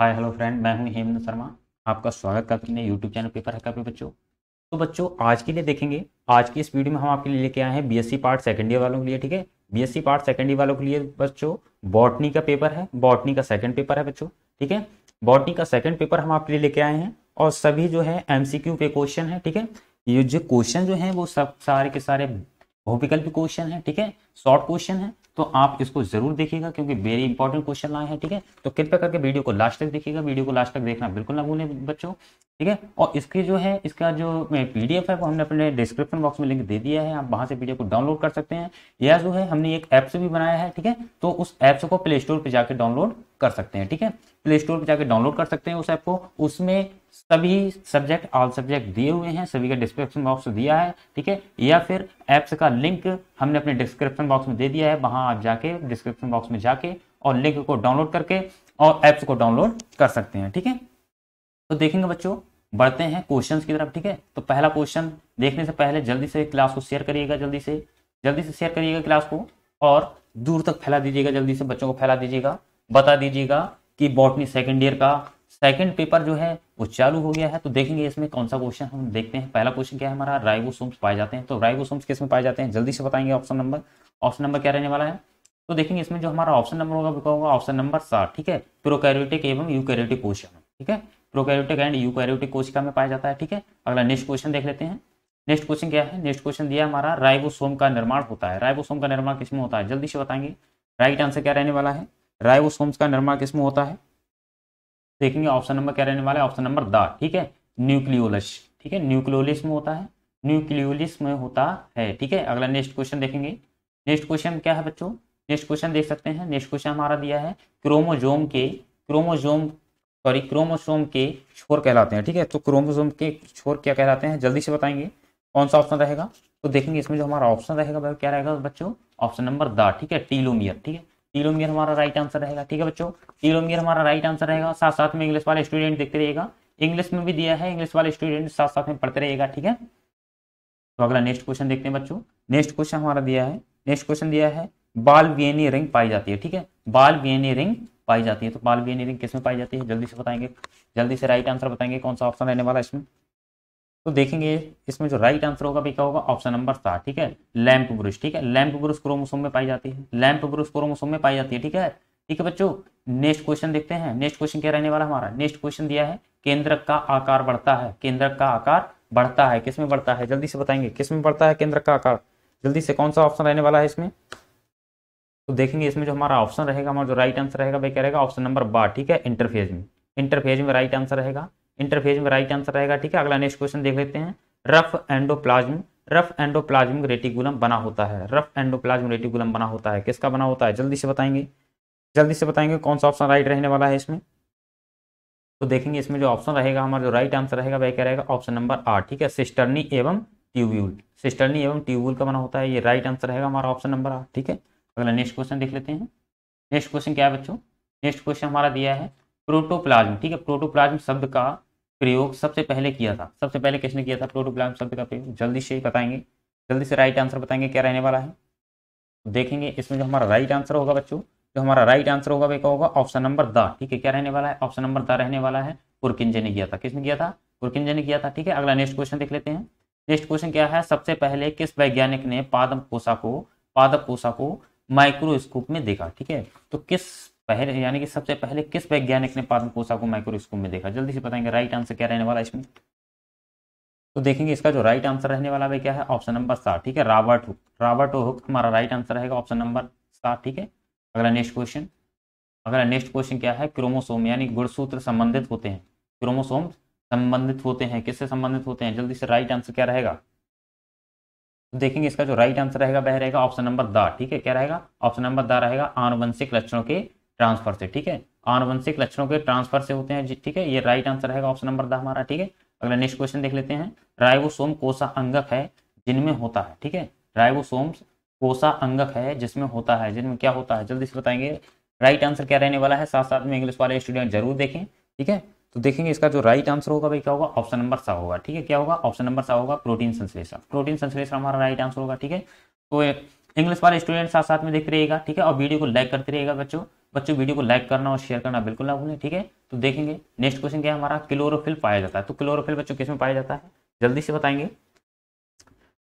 hi hello friend मैं हूं हेमंत शर्मा आपका स्वागत करता हूँ यूट्यूब चैनल पेपर है पे बच्चों तो बच्चों आज के लिए देखेंगे आज की इस वीडियो में हम आपके लिए लेके आए हैं बीएससी पार्ट सेकंड ईयर वालों के लिए ठीक है बीएससी पार्ट सेकंड ईयर वालों के लिए बच्चों बॉटनी का पेपर है बॉटनी का सेकंड पेपर है बच्चों ठीक है बॉटनी का सेकंड पेपर हम आपके लिए लेके आए हैं और सभी जो है एम पे क्वेश्चन है ठीक है ये जो क्वेश्चन जो है वो सब सारे के सारे भोपिकल क्वेश्चन है ठीक है शॉर्ट क्वेश्चन है तो आप इसको जरूर देखिएगा क्योंकि वेरी इंपॉर्टेंट क्वेश्चन आए हैं ठीक है तो कृपया करके वीडियो को लास्ट तक देखिएगा वीडियो को लास्ट तक देखना बिल्कुल ना भूलें बच्चों ठीक है और इसकी जो है इसका जो पीडीएफ है वो हमने अपने डिस्क्रिप्शन बॉक्स में लिंक दे दिया है आप वहां से वीडियो को डाउनलोड कर सकते हैं या जो है हमने एक ऐप से भी बनाया है ठीक है तो उस एप्स को प्ले स्टोर पर जाकर डाउनलोड कर सकते हैं ठीक है प्ले स्टोर पर जाकर डाउनलोड कर सकते हैं उस ऐप को उसमें सभी सब्जेक्ट ऑल सब्जेक्ट दिए हुए हैं सभी का डिस्क्रिप्शन बॉक्स दिया है ठीक है या फिर ऐप्स का लिंक हमने अपने डिस्क्रिप्शन बॉक्स में दे दिया है वहां आप जाके डिस्क्रिप्शन बॉक्स में जाके और लिंक को डाउनलोड करके और ऐप्स को डाउनलोड कर सकते हैं ठीक है तो देखेंगे बच्चों बढ़ते हैं क्वेश्चंस की तरफ ठीक है तो पहला क्वेश्चन देखने से पहले जल्दी से क्लास को शेयर करिएगा जल्दी से जल्दी से शेयर करिएगा क्लास को और दूर तक फैला दीजिएगा जल्दी से बच्चों को फैला दीजिएगा बता दीजिएगा कि बॉटनी सेकेंड ईयर का सेकेंड पेपर जो है वो चालू हो गया है तो देखेंगे इसमें कौन सा क्वेश्चन हम देखते हैं पहला क्वेश्चन क्या है हमारा राइबोसोम्स पाए जाते हैं तो राइबोसोम्स किस में पाए जाते हैं जल्दी से बताएंगे ऑप्शन नंबर ऑप्शन नंबर क्या रहने वाला है तो देखेंगे इसमें जो हमारा ऑप्शन नंबर होगा वो होगा ऑप्शन नंबर सात ठीक है प्रोकैरियोटिक एवं यूकैरियोटिक क्वेश्चन ठीक है प्रोकैरियोटिक एंड यूकैरियोटिक कोशिका में पाया जाता है ठीक है अगला नेक्स्ट क्वेश्चन देख लेते हैं नेक्स्ट क्वेश्चन क्या है नेक्स्ट क्वेश्चन दिया हमारा राइबोसोम का निर्माण होता है राइबोसोम का निर्माण किसमें होता है जल्दी से बताएंगे राइट आंसर क्या रहने वाला है राइबोसोम्स का निर्माण किसमें होता है देखेंगे ऑप्शन नंबर क्या रहने वाला है ऑप्शन नंबर द ठीक है न्यूक्लियोलस ठीक है न्यूक्लियोलिस में होता है न्यूक्लियोलिस में होता है ठीक है अगला नेक्स्ट क्वेश्चन देखेंगे नेक्स्ट क्वेश्चन क्या है बच्चों नेक्स्ट क्वेश्चन देख सकते हैं नेक्स्ट क्वेश्चन हमारा दिया है क्रोमोजोम के क्रोमोजोम सॉरी क्रोमोसोम के छोर कहलाते हैं ठीक है तो क्रोमोसोम के छोर क्या कहलाते हैं जल्दी से बताएंगे कौन सा ऑप्शन रहेगा तो देखेंगे इसमें जो हमारा ऑप्शन रहेगा क्या रहेगा बच्चों ऑप्शन नंबर द ठीक है टीलोमियर ठीक है टीलोमियर हमारा राइट आंसर रहेगा ठीक है बच्चों टीलोमियर हमारा राइट आंसर रहेगा साथ साथ में इंग्लिश वाले स्टूडेंट देखते रहेगा इंग्लिश में भी दिया है इंग्लिश वाले स्टूडेंट साथ साथ में पढ़ते रहेगा ठीक है तो अगला नेक्स्ट क्वेश्चन देखते हैं बच्चों नेक्स्ट क्वेश्चन हमारा दिया है नेक्स्ट क्वेश्चन दिया है बाल वियनी रिंग पाई जाती है ठीक है बाल वियनी रिंग पाई जाती है तो बाल वियनी रिंग किसमें पाई जाती है जल्दी से बताएंगे जल्दी से राइट आंसर बताएंगे कौन सा ऑप्शन रहने वाला इसमें तो देखेंगे इसमें जो राइट आंसर होगा भी क्या होगा ऑप्शन नंबर सात ठीक है लैम्प ब्रुश ठीक है लैम्प ब्रुश क्रोमोसोम में पाई जाती है लैम्प ब्रुश क्रोमोसोम में पाई जाती है ठीक है ठीक है बच्चों नेक्स्ट क्वेश्चन देखते हैं नेक्स्ट क्वेश्चन क्या रहने वाला हमारा नेक्स्ट क्वेश्चन दिया है केंद्रक का आकार बढ़ता है केंद्रक का आकार बढ़ता है किसमें बढ़ता है जल्दी से बताएंगे किसमें बढ़ता है केंद्र का आकार जल्दी से कौन सा ऑप्शन रहने वाला है इसमें तो देखेंगे इसमें जो हमारा ऑप्शन रहेगा हमारा जो राइट आंसर रहेगा भाई क्या रहेगा ऑप्शन नंबर बार ठीक है इंटरफेज में इंटरफेज में राइट आंसर रहेगा इंटरफेज में राइट आंसर आएगा ठीक है अगला नेक्स्ट क्वेश्चन देख लेते हैं rough endoplasm rough endoplasmic reticulum बना होता है रफ एंडोप्लाज्मिक रेटिकुलम बना होता है किसका बना होता है जल्दी से बताएंगे जल्दी से बताएंगे कौन सा ऑप्शन राइट रहने वाला है इसमें तो देखेंगे इसमें जो ऑप्शन रहेगा हमारा जो राइट आंसर रहेगा वह क्या रहेगा ऑप्शन नंबर आठ ठीक है सिस्टर्नी एवं ट्यूब्यूल सिस्टर्नी एवं ट्यूब्यूल का बना होता है ये राइट आंसर रहेगा हमारा ऑप्शन नंबर आठ ठीक है अगला नेक्स्ट क्वेश्चन देख लेते हैं नेक्स्ट क्वेश्चन क्या है बच्चों नेक्स्ट क्वेश्चन हमारा दिया है प्रोटोप्लाज्म ठीक है प्रोटोप्लाज्म शब्द का प्रयोग सबसे पहले किया था सबसे पहले किसने किया था प्रोटोप्लाज्म शब्द का प्रयोग जल्दी से बताएंगे जल्दी से राइट आंसर बताएंगे क्या रहने वाला है तो देखेंगे इसमें जो हमारा राइट आंसर होगा बच्चों जो हमारा राइट आंसर होगा वह होगा ऑप्शन नंबर द ठीक है क्या रहने वाला है ऑप्शन नंबर द रहने वाला है पुरकिंजे ने किया था किसने किया था पुरकिंजे ने किया था ठीक है अगला नेक्स्ट क्वेश्चन देख लेते हैं नेक्स्ट क्वेश्चन क्या है सबसे पहले किस वैज्ञानिक ने पादप कोषा को पादप कोषा को माइक्रोस्कोप में देखा ठीक है तो किस पहले यानी कि सबसे पहले किस वैज्ञानिक ने पद्म कोशा को माइक्रोस्कोप में देखा जल्दी से बताएंगे राइट आंसर क्या रहने वाला इसमें तो देखेंगे इसका जो राइट आंसर रहने वाला है क्या है ऑप्शन नंबर सात ठीक है रावर्ट हुक रावर्ट हुक हमारा राइट आंसर रहेगा ऑप्शन नंबर सात ठीक है अगला नेक्स्ट क्वेश्चन अगला नेक्स्ट क्वेश्चन क्या है क्रोमोसोम यानी गुणसूत्र संबंधित होते हैं क्रोमोसोम संबंधित होते हैं किससे संबंधित होते हैं जल्दी से राइट आंसर क्या रहेगा तो देखेंगे इसका जो राइट आंसर रहेगा वह रहेगा ऑप्शन नंबर दा ठीक है क्या रहेगा ऑप्शन नंबर दा रहेगा आनुवंशिक लक्षणों के ट्रांसफर से ठीक है आनुवंशिक लक्षणों के ट्रांसफर से होते हैं ठीक है ये राइट आंसर रहेगा ऑप्शन नंबर दस हमारा ठीक है अगला नेक्स्ट क्वेश्चन देख लेते हैं राइबोसोम कोसा अंगक है जिनमें होता है ठीक है राइबोसोम कोसा अंगक है जिसमें होता है जिनमें क्या होता है जल्दी से बताएंगे राइट आंसर क्या रहने वाला है साथ साथ में इंग्लिश वाले स्टूडेंट जरूर देखें ठीक है तो देखेंगे इसका जो राइट आंसर होगा भाई क्या होगा ऑप्शन नंबर सा होगा ठीक है क्या होगा ऑप्शन नंबर सा होगा प्रोटीन संश्लेषण प्रोटीन संश्लेषण हमारा राइट आंसर होगा ठीक है तो इंग्लिश वाले स्टूडेंट साथ साथ में देखते रहिएगा ठीक है और वीडियो को लाइक करते रहिएगा बच्चों बच्चों वीडियो को लाइक करना और शेयर करना बिल्कुल ना भूलें ठीक है तो देखेंगे नेक्स्ट क्वेश्चन क्या है हमारा क्लोरोफिल पाया जाता है तो क्लोरोफिल बच्चों किस में पाया जाता है जल्दी से बताएंगे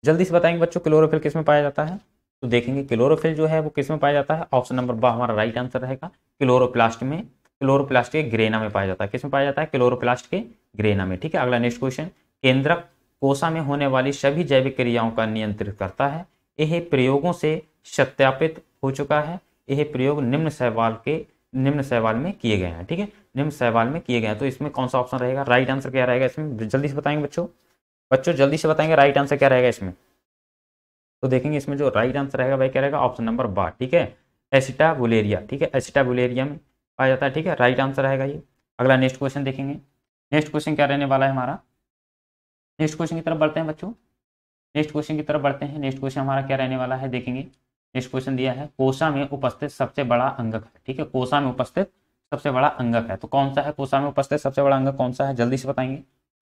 जल्दी से बताएंगे बच्चों क्लोरोफिल किस में पाया जाता है तो देखेंगे क्लोरोफिल जो है वो किस में पाया जाता है ऑप्शन नंबर बा हमारा राइट आंसर रहेगा क्लोरोप्लास्ट में क्लोरोप्लास्ट के ग्रेना में पाया जाता है किस में पाया जाता है क्लोरोप्लास्ट के ग्रेना में ठीक है अगला नेक्स्ट क्वेश्चन केंद्रक कोसा में होने वाली सभी जैविक क्रियाओं का नियंत्रित करता है यह प्रयोगों से सत्यापित हो चुका है यह प्रयोग निम्न सहवाल के निम्न सहवाल में किए गए हैं ठीक है निम्न सहवाल में किए गए हैं तो इसमें कौन सा ऑप्शन रहेगा राइट आंसर क्या रहेगा इसमें जल्दी से बताएंगे बच्चों बच्चों जल्दी से बताएंगे राइट आंसर क्या रहेगा इसमें तो देखेंगे इसमें जो राइट आंसर रहेगा वह क्या रहेगा ऑप्शन नंबर बार ठीक है एसिटा बुलेरिया ठीक है एसिटा बुलेरिया में पाया जाता है ठीक है राइट आंसर रहेगा ये अगला नेक्स्ट क्वेश्चन देखेंगे नेक्स्ट क्वेश्चन क्या रहने वाला है हमारा नेक्स्ट क्वेश्चन की तरफ बढ़ते हैं बच्चों नेक्स्ट क्वेश्चन की तरफ बढ़ते हैं नेक्स्ट क्वेश्चन हमारा क्या रहने वाला है देखेंगे नेक्स्ट क्वेश्चन दिया है कोसा में उपस्थित सबसे बड़ा अंगक है ठीक है कोसा में उपस्थित सबसे बड़ा अंगक है तो कौन सा है कोसा में उपस्थित सबसे बड़ा अंगक कौन सा है जल्दी से बताएंगे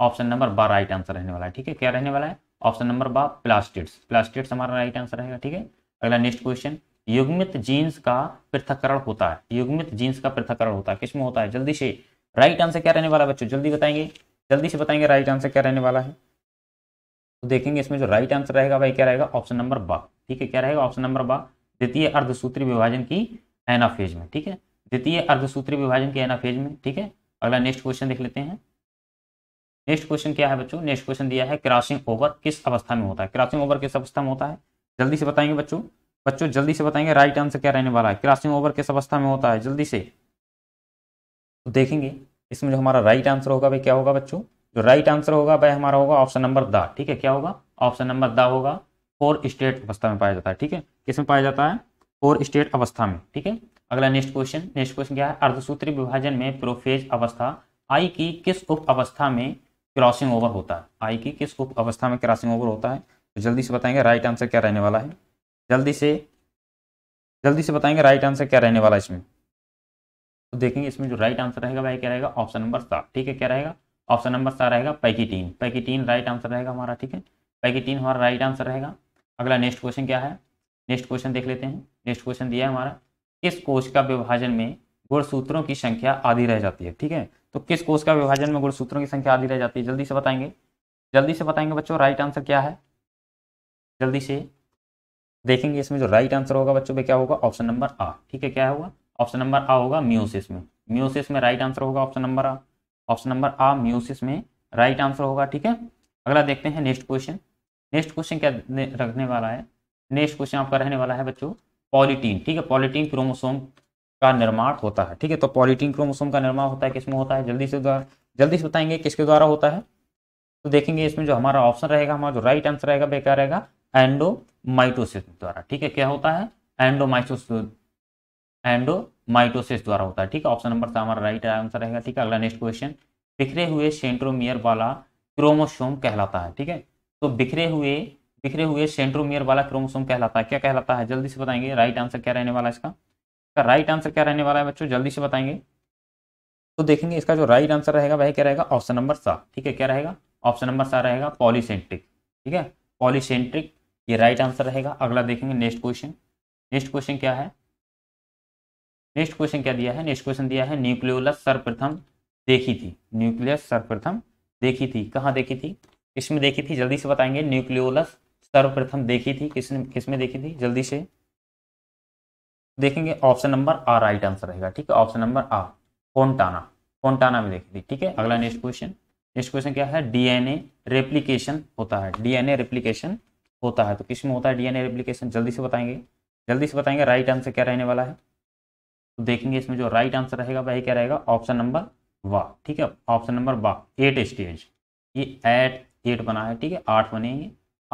ऑप्शन नंबर बार राइट आंसर रहने वाला है ठीक है क्या रहने वाला है ऑप्शन नंबर बा प्लास्टिड्स प्लास्टिड्स हमारा राइट आंसर रहेगा ठीक है अगला नेक्स्ट क्वेश्चन युग्मित जीन्स का पृथककरण होता है युग्मित जीन्स का पृथककरण होता है किसमें होता है जल्दी से राइट आंसर क्या रहने वाला है बच्चों जल्दी बताएंगे जल्दी से बताएंगे राइट आंसर क्या रहने वाला है तो देखेंगे इसमें जो राइट आंसर रहेगा भाई क्या रहेगा ऑप्शन नंबर बा ठीक है क्या रहेगा ऑप्शन नंबर बा द्वितीय अर्धसूत्री विभाजन की एनाफेज में ठीक है द्वितीय अर्धसूत्री विभाजन की एनाफेज में ठीक है अगला नेक्स्ट क्वेश्चन देख लेते हैं नेक्स्ट क्वेश्चन क्या है बच्चों नेक्स्ट क्वेश्चन दिया है क्रॉसिंग ओवर किस अवस्था में होता है क्रॉसिंग ओवर किस अवस्था में होता है जल्दी से बताएंगे बच्चों बच्चों जल्दी से बताएंगे राइट आंसर क्या रहने वाला है क्रॉसिंग ओवर किस अवस्था में होता है जल्दी से तो देखेंगे इसमें जो हमारा राइट आंसर होगा भाई क्या होगा बच्चों जो राइट आंसर होगा वह हमारा होगा ऑप्शन नंबर द ठीक है क्या होगा ऑप्शन नंबर द होगा फोर स्टेट अवस्था में पाया जाता है ठीक है किसमें पाया जाता है फोर स्टेट अवस्था में ठीक है अगला नेक्स्ट क्वेश्चन नेक्स्ट क्वेश्चन क्या है अर्धसूत्री विभाजन में प्रोफेज अवस्था आई की किस उप अवस्था में क्रॉसिंग ओवर होता है आई की किस उप अवस्था में क्रॉसिंग ओवर होता है तो जल्दी से बताएंगे राइट आंसर क्या रहने वाला है जल्दी से जल्दी से बताएंगे राइट आंसर क्या रहने वाला है इसमें तो देखेंगे इसमें जो राइट आंसर रहेगा वह क्या रहेगा ऑप्शन नंबर सात ठीक है क्या रहेगा ऑप्शन नंबर सा रहेगा पैकिटीन पैकीटीन राइट आंसर रहेगा हमारा ठीक है पैकिटीन हमारा राइट आंसर रहेगा अगला नेक्स्ट क्वेश्चन क्या है नेक्स्ट क्वेश्चन देख लेते हैं नेक्स्ट क्वेश्चन दिया है हमारा किस कोश का विभाजन में गुणसूत्रों की संख्या आधी रह जाती है ठीक है तो किस कोश का विभाजन में गुणसूत्रों की संख्या आधी रह जाती है जल्दी से बताएंगे जल्दी से बताएंगे बच्चों राइट आंसर क्या है जल्दी से देखेंगे इसमें जो राइट आंसर होगा बच्चों में क्या होगा ऑप्शन नंबर आ ठीक है क्या होगा ऑप्शन नंबर आ होगा म्यूसिस में म्यूसिस में राइट आंसर होगा ऑप्शन नंबर आ ऑप्शन नंबर आ म्यूसिस में राइट आंसर होगा ठीक है अगला देखते हैं नेक्स्ट क्वेश्चन नेक्स्ट क्वेश्चन क्या रखने वाला है नेक्स्ट क्वेश्चन आपका रहने वाला है बच्चों पॉलिटीन ठीक है पॉलिटीन क्रोमोसोम का निर्माण होता है ठीक है तो पॉलिटीन क्रोमोसोम का निर्माण होता है किसमें होता है जल्दी से द्वारा जल्दी से बताएंगे किसके द्वारा होता है तो देखेंगे इसमें जो हमारा ऑप्शन रहेगा हमारा जो राइट आंसर रहेगा क्या रहेगा एंडोमाइटोसिस द्वारा ठीक है क्या होता है एंडोमाइटोसिस एंडोमाइटोसिस द्वारा होता है ठीक है ऑप्शन नंबर हमारा राइट आंसर रहेगा ठीक है अगला नेक्स्ट क्वेश्चन बिखरे हुए सेंट्रोमियर वाला क्रोमोसोम कहलाता है ठीक है तो बिखरे हुए बिखरे हुए सेंट्रोमियर वाला क्रोमोसोम कहलाता है क्या कहलाता है जल्दी से बताएंगे राइट आंसर क्या रहने वाला है इसका इसका राइट आंसर क्या रहने वाला है बच्चों जल्दी से बताएंगे तो देखेंगे इसका जो राइट आंसर रहेगा वह क्या रहेगा ऑप्शन नंबर सात ठीक है क्या रहेगा ऑप्शन नंबर सात रहेगा पॉलीसेंट्रिक ठीक है पॉलीसेंट्रिक ये राइट आंसर रहेगा अगला देखेंगे नेक्स्ट क्वेश्चन नेक्स्ट क्वेश्चन क्या है नेक्स्ट क्वेश्चन क्या दिया है नेक्स्ट क्वेश्चन दिया है न्यूक्लियोलस सर्वप्रथम देखी थी न्यूक्लियस सर्वप्रथम देखी थी कहाँ देखी थी किसमें देखी थी जल्दी से बताएंगे न्यूक्लियोलस सर्वप्रथम देखी थी किसने किसमें देखी थी जल्दी से देखेंगे ऑप्शन नंबर आ राइट आंसर रहेगा ठीक है ऑप्शन नंबर आ फोन्टाना फोन्टाना में देखी थी ठीक है अगला नेक्स्ट क्वेश्चन नेक्स्ट क्वेश्चन क्या है डीएनए रेप्लीकेशन होता है डीएनए रेप्लीकेशन होता है तो किसमें होता है डीएनए रेप्लीकेशन जल्दी से बताएंगे जल्दी से बताएंगे राइट आंसर क्या रहने वाला है तो देखेंगे इसमें जो राइट आंसर रहेगा वही क्या रहेगा ऑप्शन नंबर वा ठीक है ऑप्शन नंबर वा एट स्टेज ये एट एट बना है ठीक है आठ बनेंगे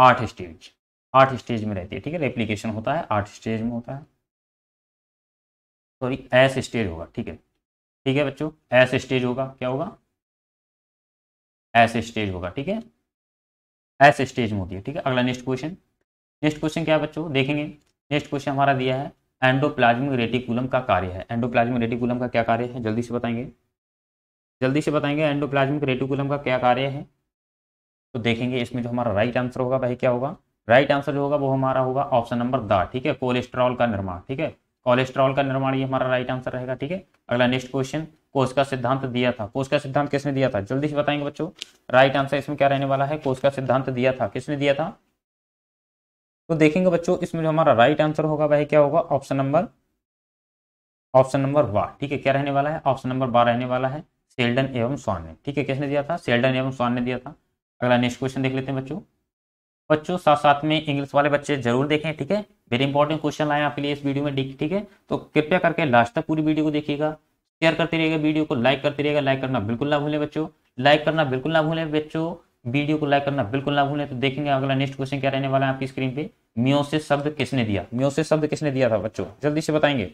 आठ स्टेज आठ स्टेज में रहती है ठीक है रेप्लीकेशन होता है आठ स्टेज में होता है सॉरी एस स्टेज होगा ठीक है ठीक है बच्चों एस स्टेज होगा क्या होगा एस स्टेज होगा ठीक है एस स्टेज में होती है ठीक है अगला नेक्स्ट क्वेश्चन नेक्स्ट क्वेश्चन क्या है बच्चों देखेंगे नेक्स्ट क्वेश्चन हमारा दिया है एंडोप्लाज्मिक रेटिकुलम का कार्य है एंडोप्लाज्मिक रेटिकुलम का क्या कार्य है जल्दी से बताएंगे जल्दी से बताएंगे एंडोप्लाज्मिक रेटिकुलम का क्या कार्य है तो देखेंगे इसमें जो हमारा राइट आंसर होगा भाई क्या होगा राइट आंसर जो होगा वो हमारा होगा ऑप्शन नंबर द ठीक है कोलेस्ट्रॉल का निर्माण ठीक है कोलेस्ट्रॉल का निर्माण ये हमारा राइट आंसर रहेगा ठीक है अगला नेक्स्ट क्वेश्चन कोष का सिद्धांत दिया था कोष का सिद्धांत किसने दिया था जल्दी से बताएंगे बच्चों राइट आंसर इसमें क्या रहने वाला है कोष का सिद्धांत दिया था किसने दिया था तो देखेंगे बच्चों इसमें जो हमारा राइट आंसर होगा वह क्या होगा ऑप्शन नंबर ऑप्शन नंबर वाह ठीक है क्या रहने वाला है ऑप्शन नंबर बार रहने वाला है सेल्डन एवं स्वान ने ठीक है किसने दिया था सेल्डन एवं स्वान ने दिया था अगला नेक्स्ट क्वेश्चन देख लेते हैं बच्चों बच्चों साथ साथ में इंग्लिश वाले बच्चे जरूर देखें ठीक है वेरी इंपॉर्टेंट क्वेश्चन लाए आपके लिए इस वीडियो में ठीक है तो कृपया करके लास्ट तक पूरी वीडियो को देखिएगा शेयर करते रहिएगा वीडियो को लाइक करते रहिएगा लाइक करना बिल्कुल ना भूलें बच्चों लाइक करना बिल्कुल ना भूलें बच्चों वीडियो को लाइक करना बिल्कुल ना भूलें तो देखेंगे अगला नेक्स्ट क्वेश्चन क्या रहने वाला है आपकी स्क्रीन पे म्योसिस शब्द किसने दिया म्योसिस शब्द किसने दिया था बच्चों जल्दी से बताएंगे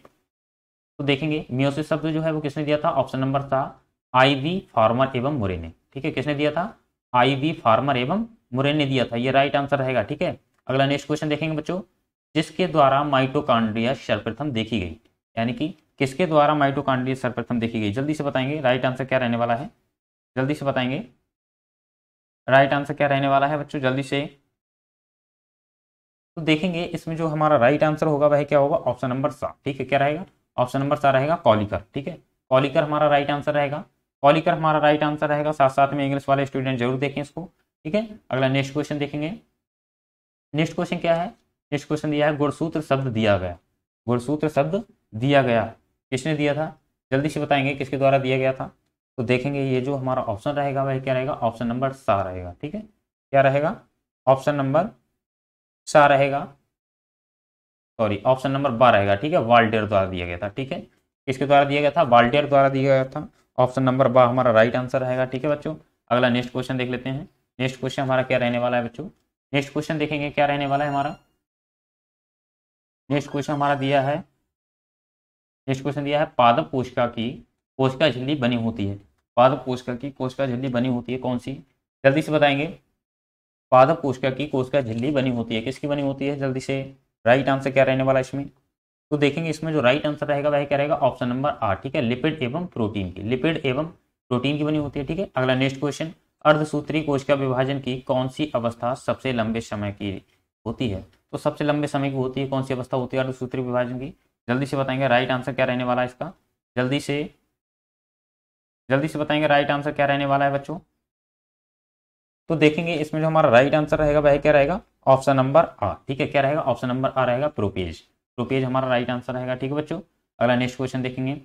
तो देखेंगे म्योसिस शब्द जो है वो किसने दिया था ऑप्शन नंबर था आई वी फार्मर एवं मुरे ने ठीक है किसने दिया था आई वी फार्मर एवं मुरे ने दिया था ये राइट आंसर रहेगा ठीक है अगला नेक्स्ट क्वेश्चन देखेंगे बच्चों जिसके द्वारा माइटोकांड्रिया सर्वप्रथम देखी गई यानी कि किसके द्वारा माइटोकांड्रिया सर्वप्रथम देखी गई जल्दी से बताएंगे राइट आंसर क्या रहने वाला है जल्दी से बताएंगे राइट आंसर क्या रहने वाला है बच्चों जल्दी से तो देखेंगे इसमें जो हमारा राइट आंसर होगा वह क्या होगा ऑप्शन नंबर सात ठीक है क्या रहेगा ऑप्शन नंबर सात रहेगा कॉलिकर ठीक है कॉलिकर हमारा राइट आंसर रहेगा कॉलिकर हमारा राइट आंसर रहेगा साथ साथ में इंग्लिश वाले स्टूडेंट जरूर देखें इसको ठीक है अगला नेक्स्ट क्वेश्चन देखेंगे नेक्स्ट क्वेश्चन क्या है नेक्स्ट क्वेश्चन दिया है गुणसूत्र शब्द दिया गया गुणसूत्र शब्द दिया गया किसने दिया था जल्दी से बताएंगे किसके द्वारा दिया गया था तो देखेंगे ये जो हमारा ऑप्शन रहेगा वह क्या रहेगा ऑप्शन नंबर सा रहेगा ठीक है क्या रहेगा ऑप्शन नंबर सा रहेगा सॉरी ऑप्शन नंबर बा रहेगा ठीक है वाल्टेयर द्वारा दिया गया था ठीक है किसके द्वारा दिया गया था वाल्टेयर द्वारा दिया गया था ऑप्शन नंबर बा हमारा राइट आंसर रहेगा ठीक है बच्चों अगला नेक्स्ट क्वेश्चन देख लेते हैं नेक्स्ट क्वेश्चन हमारा क्या रहने वाला है बच्चों नेक्स्ट क्वेश्चन देखेंगे क्या रहने वाला है हमारा नेक्स्ट क्वेश्चन हमारा दिया है नेक्स्ट क्वेश्चन दिया है पादप कोशिका की कोशिका झिल्ली बनी होती है पादप कोशिका की कोशिका झिल्ली बनी होती है कौन सी जल्दी से बताएंगे पादप कोशिका की कोशिका झिल्ली बनी होती है किसकी बनी होती है जल्दी से राइट आंसर क्या रहने वाला इसमें तो देखेंगे इसमें जो राइट आंसर रहेगा वह क्या रहेगा ऑप्शन नंबर आठ ठीक है लिपिड एवं प्रोटीन की लिपिड एवं प्रोटीन की बनी होती है ठीक है अगला नेक्स्ट क्वेश्चन अर्धसूत्री कोशिका विभाजन की कौन सी अवस्था सबसे लंबे समय की होती है तो सबसे लंबे समय की होती है कौन सी अवस्था होती है अर्धसूत्री विभाजन की जल्दी से बताएंगे राइट आंसर क्या रहने वाला है इसका जल्दी से जल्दी से बताएंगे राइट आंसर क्या रहने वाला है बच्चों तो देखेंगे इसमें जो हमारा राइट आंसर रहेगा वह क्या रहेगा ऑप्शन नंबर आ ठीक है क्या रहेगा ऑप्शन नंबर आ रहेगा प्रोपेज प्रोपेज हमारा राइट आंसर रहेगा ठीक है बच्चों अगला नेक्स्ट क्वेश्चन देखेंगे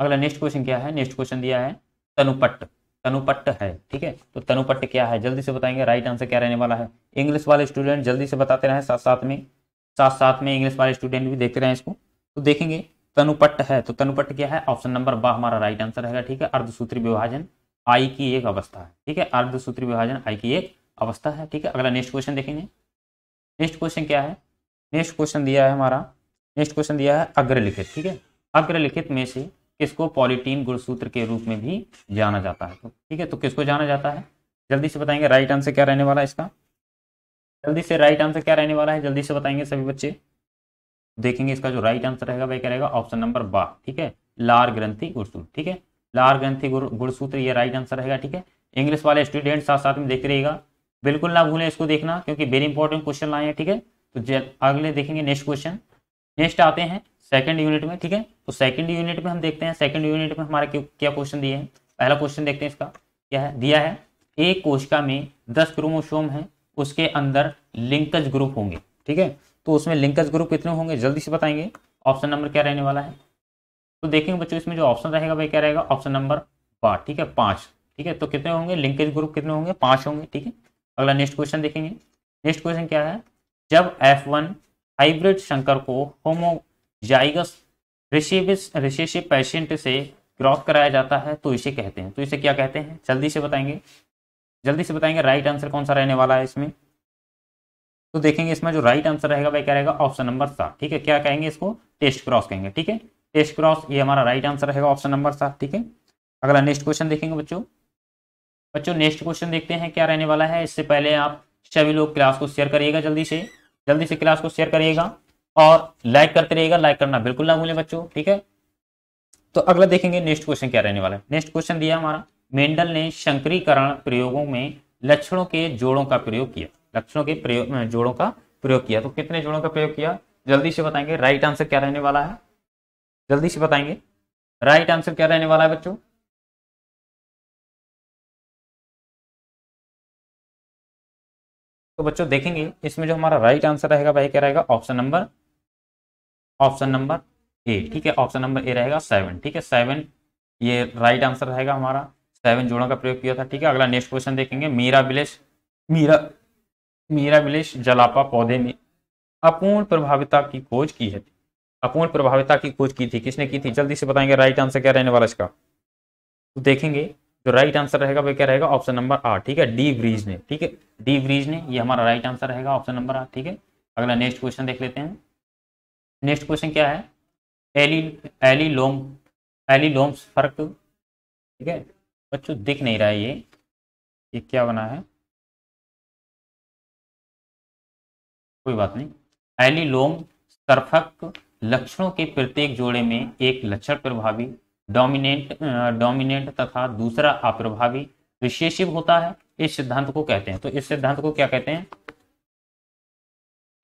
अगला नेक्स्ट क्वेश्चन क्या है नेक्स्ट क्वेश्चन दिया है तनुपट्ट तनुपट्ट है ठीक है तो तनुपट्ट क्या है जल्दी से बताएंगे राइट आंसर क्या रहने वाला है इंग्लिश वाले स्टूडेंट जल्दी से बताते रहे साथ साथ में साथ साथ में इंग्लिश वाले स्टूडेंट भी देखते रहें इसको तो देखेंगे तनुपट्ट है तो तनुपट्ट क्या है ऑप्शन नंबर बा हमारा राइट आंसर रहेगा ठीक है अर्धसूत्री विभाजन आई की एक अवस्था है ठीक है अर्धसूत्री विभाजन आई की एक अवस्था है ठीक है अगला नेक्स्ट क्वेश्चन देखेंगे नेक्स्ट क्वेश्चन क्या है नेक्स्ट क्वेश्चन दिया है हमारा नेक्स्ट क्वेश्चन दिया है अग्रलिखित ठीक है अग्रलिखित में से किसको पॉलिटीन गुणसूत्र के रूप में भी जाना जाता है ठीक है तो किसको जाना जाता है जल्दी से बताएंगे राइट आंसर क्या रहने वाला है इसका जल्दी से राइट आंसर क्या रहने वाला है जल्दी से बताएंगे सभी बच्चे देखेंगे इसका जो राइट आंसर रहेगा वह क्या रहेगा ऑप्शन नंबर बा ठीक है लार ग्रंथी गुड़सूत्र ठीक है लार ग्रंथी गुड़सूत्र ये राइट आंसर रहेगा ठीक है इंग्लिश वाले स्टूडेंट साथ साथ में देखते रहेगा बिल्कुल ना भूलें इसको देखना क्योंकि वेरी इंपॉर्टेंट क्वेश्चन लाए हैं ठीक है तो अगले देखेंगे नेक्स्ट क्वेश्चन नेक्स्ट आते हैं सेकंड यूनिट में ठीक है तो सेकंड यूनिट में हम देखते हैं सेकंड यूनिट में हमारा क्या क्वेश्चन दिए हैं पहला क्वेश्चन देखते हैं इसका क्या है दिया है एक कोशिका में दस क्रोमोसोम है उसके अंदर लिंकज ग्रुप होंगे ठीक है तो उसमें लिंकज ग्रुप कितने होंगे जल्दी से बताएंगे ऑप्शन नंबर क्या रहने वाला है तो देखेंगे बच्चों इसमें जो ऑप्शन रहेगा वह क्या रहेगा ऑप्शन नंबर बार ठीक है पाँच ठीक है तो कितने होंगे लिंकेज ग्रुप कितने होंगे पाँच होंगे ठीक है अगला नेक्स्ट क्वेश्चन देखेंगे नेक्स्ट क्वेश्चन क्या है जब एफ वन हाइब्रिड शंकर को होमोजाइगस रिसेसिव पेशेंट से क्रॉप कराया जाता है तो इसे कहते हैं तो इसे क्या कहते हैं जल्दी से बताएंगे जल्दी से बताएंगे राइट आंसर कौन सा रहने वाला है इसमें तो देखेंगे इसमें जो राइट आंसर रहेगा वह क्या रहेगा ऑप्शन नंबर सात ठीक है क्या कहेंगे इसको टेस्ट क्रॉस कहेंगे ठीक है टेस्ट क्रॉस ये हमारा राइट आंसर रहेगा ऑप्शन नंबर सात ठीक है अगला नेक्स्ट क्वेश्चन देखेंगे बच्चों बच्चों नेक्स्ट क्वेश्चन देखते हैं क्या रहने वाला है इससे पहले आप सभी लोग क्लास को शेयर करिएगा जल्दी से जल्दी से क्लास को शेयर करिएगा और लाइक करते रहिएगा लाइक करना बिल्कुल ना भूलें बच्चों ठीक है तो अगला देखेंगे नेक्स्ट क्वेश्चन क्या रहने वाला है नेक्स्ट क्वेश्चन दिया हमारा मेंडल ने शंकरीकरण प्रयोगों में लक्षणों के जोड़ों का प्रयोग किया लक्षणों के प्रयोग जोड़ों का प्रयोग किया तो कितने जोड़ों का प्रयोग किया जल्दी से बताएंगे राइट आंसर क्या रहने वाला है जल्दी से बताएंगे राइट आंसर क्या रहने वाला है बच्चों तो बच्चों देखेंगे इसमें जो हमारा राइट आंसर रहेगा वह क्या रहेगा option number option number A ठीक है ऑप्शन नंबर ए रहेगा सेवन ठीक है सेवन ये राइट आंसर रहेगा हमारा सेवन जोड़ों का प्रयोग किया था ठीक है अगला नेक्स्ट क्वेश्चन देखेंगे मीरा विलेज मीरा विलेश जलापा पौधे में अपूर्ण प्रभाविता की खोज की है अपूर्ण प्रभाविता की खोज की थी किसने की थी जल्दी से बताएंगे राइट आंसर क्या रहने वाला इसका तो देखेंगे जो राइट आंसर रहेगा वह क्या रहेगा ऑप्शन नंबर आठ ठीक है डी ब्रीज ने ठीक है डी ब्रीज ने ये हमारा राइट आंसर रहेगा ऑप्शन नंबर आठ ठीक है अगला नेक्स्ट क्वेश्चन देख लेते हैं नेक्स्ट क्वेश्चन क्या है एली एली लोम एली लोम्स फर्क तो, ठीक है बच्चों दिख नहीं रहा है ये ये क्या बना है कोई बात नहीं एलिलोम सर्फक लक्षणों के प्रत्येक जोड़े में एक लक्षण प्रभावी डोमिनेंट डोमिनेंट तथा दूसरा अप्रभावी विशेषिव होता है इस सिद्धांत को कहते हैं तो इस सिद्धांत को क्या कहते हैं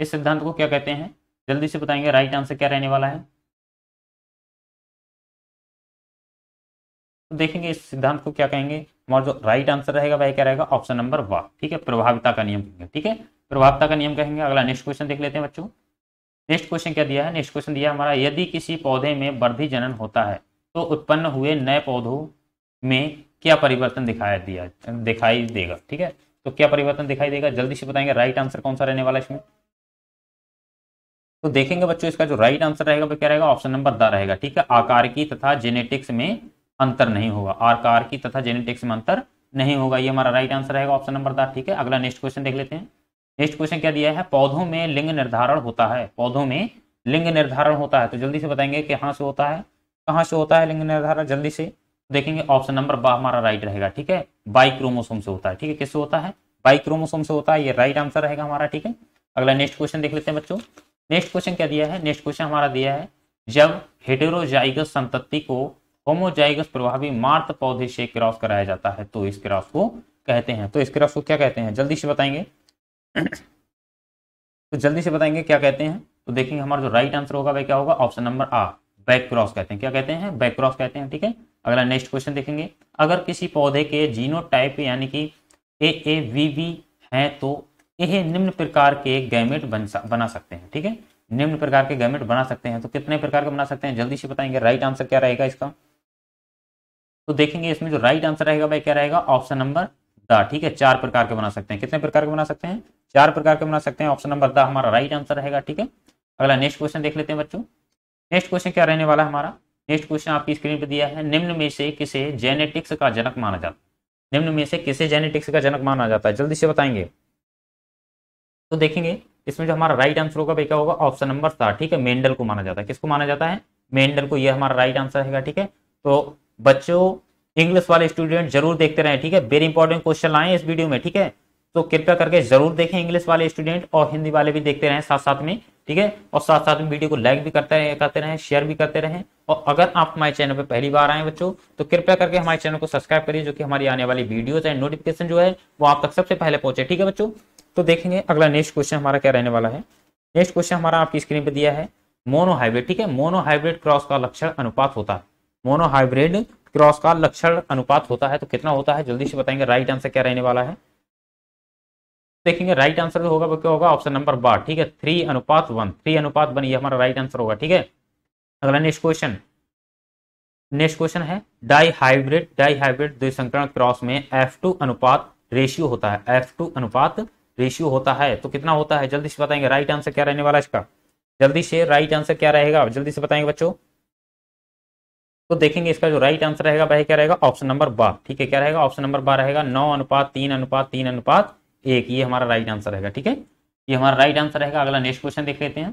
इस सिद्धांत को क्या कहते हैं जल्दी से बताएंगे राइट आंसर क्या रहने वाला है तो देखेंगे इस सिद्धांत को क्या कहेंगे हमारा जो राइट आंसर रहेगा वह क्या रहेगा ऑप्शन नंबर वाह ठीक है प्रभाविता का नियम ठीक है प्रभावता का नियम कहेंगे अगला नेक्स्ट क्वेश्चन देख लेते हैं बच्चों नेक्स्ट क्वेश्चन क्या दिया है नेक्स्ट क्वेश्चन दिया हमारा यदि किसी पौधे में वृद्धि जनन होता है तो उत्पन्न हुए नए पौधों में क्या परिवर्तन दिखाया दिया दिखाई देगा ठीक है तो क्या परिवर्तन दिखाई देगा जल्दी से बताएंगे राइट आंसर कौन सा रहने वाला इसमें तो देखेंगे बच्चों इसका जो राइट आंसर रहेगा वो क्या रहेगा ऑप्शन नंबर द रहेगा ठीक है आकार की तथा जेनेटिक्स में अंतर नहीं होगा आकार की तथा जेनेटिक्स में अंतर नहीं होगा ये हमारा राइट आंसर रहेगा ऑप्शन नंबर द ठीक है अगला नेक्स्ट क्वेश्चन देख लेते हैं नेक्स्ट क्वेश्चन क्या दिया है पौधों में लिंग निर्धारण होता है पौधों में लिंग निर्धारण होता है तो जल्दी से बताएंगे कहाँ से होता है कहाँ से होता है लिंग निर्धारण जल्दी से देखेंगे ऑप्शन नंबर बा हमारा राइट रहेगा ठीक है बाइक्रोमोसोम से होता है ठीक है किससे होता है बाइक्रोमोसोम से होता है ये राइट आंसर रहेगा हमारा ठीक है अगला नेक्स्ट क्वेश्चन देख लेते हैं बच्चों नेक्स्ट क्वेश्चन क्या दिया है नेक्स्ट क्वेश्चन हमारा दिया है जब हेटेरोजाइगस संतति को होमोजाइगस प्रभावी मार्त पौधे से क्रॉस कराया जाता है तो इस क्रॉस को कहते हैं तो इस क्रॉस को क्या कहते हैं जल्दी से बताएंगे तो जल्दी से बताएंगे क्या कहते हैं तो देखेंगे हमारा जो राइट आंसर होगा वह क्या होगा ऑप्शन नंबर आ बैक क्रॉस कहते हैं क्या कहते हैं बैक क्रॉस कहते हैं ठीक है अगला नेक्स्ट क्वेश्चन देखेंगे अगर किसी पौधे के टाइप यानी कि ए ए वी वी है तो यह निम्न प्रकार के गैमेट बन बना सकते हैं ठीक है निम्न प्रकार के गैमेट बना सकते हैं तो कितने प्रकार के बना सकते हैं जल्दी से बताएंगे राइट आंसर क्या रहेगा इसका तो देखेंगे इसमें जो राइट आंसर रहेगा भाई क्या रहेगा ऑप्शन नंबर द ठीक है चार प्रकार के बना सकते हैं कितने प्रकार के बना सकते हैं चार प्रकार के बना सकते हैं ऑप्शन नंबर द हमारा राइट आंसर रहेगा ठीक है अगला नेक्स्ट क्वेश्चन देख लेते हैं बच्चों नेक्स्ट क्वेश्चन क्या रहने वाला है हमारा नेक्स्ट क्वेश्चन आपकी स्क्रीन पर दिया है निम्न में से किसे जेनेटिक्स का जनक माना जाता है निम्न में से किसे जेनेटिक्स का जनक माना जाता है जल्दी से बताएंगे तो देखेंगे इसमें जो हमारा राइट आंसर होगा भाई क्या होगा ऑप्शन नंबर था ठीक है मेंडल को माना जाता है किसको माना जाता है मेंडल को यह हमारा राइट आंसर रहेगा ठीक है तो बच्चों इंग्लिश वाले स्टूडेंट जरूर देखते रहे ठीक है वेरी इंपॉर्टेंट क्वेश्चन लाएं इस वीडियो में ठीक है तो कृपया करके जरूर देखें इंग्लिश वाले स्टूडेंट और हिंदी वाले भी देखते रहे साथ साथ में ठीक है और साथ साथ में वीडियो को लाइक भी करते रहे करते रहे शेयर भी करते रहे और अगर आप हमारे चैनल पर पहली बार आए बच्चों तो कृपया करके हमारे चैनल को सब्सक्राइब करिए जो कि हमारी आने वाली वीडियोज एंड नोटिफिकेशन जो है वो आप तक सबसे पहले पहुंचे ठीक है बच्चों तो देखेंगे अगला नेक्स्ट क्वेश्चन हमारा क्या रहने वाला है नेक्स्ट क्वेश्चन हमारा आपकी स्क्रीन पर दिया है मोनोहाइब्रिड ठीक है मोनोहाइब्रिड क्रॉस का लक्षण अनुपात होता है मोनोहाइब्रिड क्रॉस का लक्षण अनुपात होता है तो कितना होता है जल्दी से बताएंगे राइट आंसर क्या रहने वाला है देखेंगे राइट आंसर जो होगा वो क्या होगा ऑप्शन नंबर बार ठीक है थ्री अनुपात वन थ्री अनुपात वन ये हमारा राइट आंसर होगा ठीक है अगला नेक्स्ट क्वेश्चन नेक्स्ट क्वेश्चन है डाई हाइब्रिड डाई हाइब्रिड द्विसंकरण क्रॉस में एफ टू अनुपात रेशियो होता है एफ टू अनुपात रेशियो होता है तो कितना होता है जल्दी से बताएंगे राइट आंसर क्या रहने वाला है इसका जल्दी से राइट आंसर क्या रहेगा जल्दी से बताएंगे बच्चों तो देखेंगे इसका जो राइट आंसर रहेगा वह क्या रहेगा ऑप्शन नंबर बा ठीक है क्या रहेगा ऑप्शन नंबर बा रहेगा नौ अनुपात तीन अनुपात तीन अनुपात एक ये हमारा राइट आंसर रहेगा ठीक है ये हमारा राइट आंसर रहेगा अगला नेक्स्ट क्वेश्चन देख लेते हैं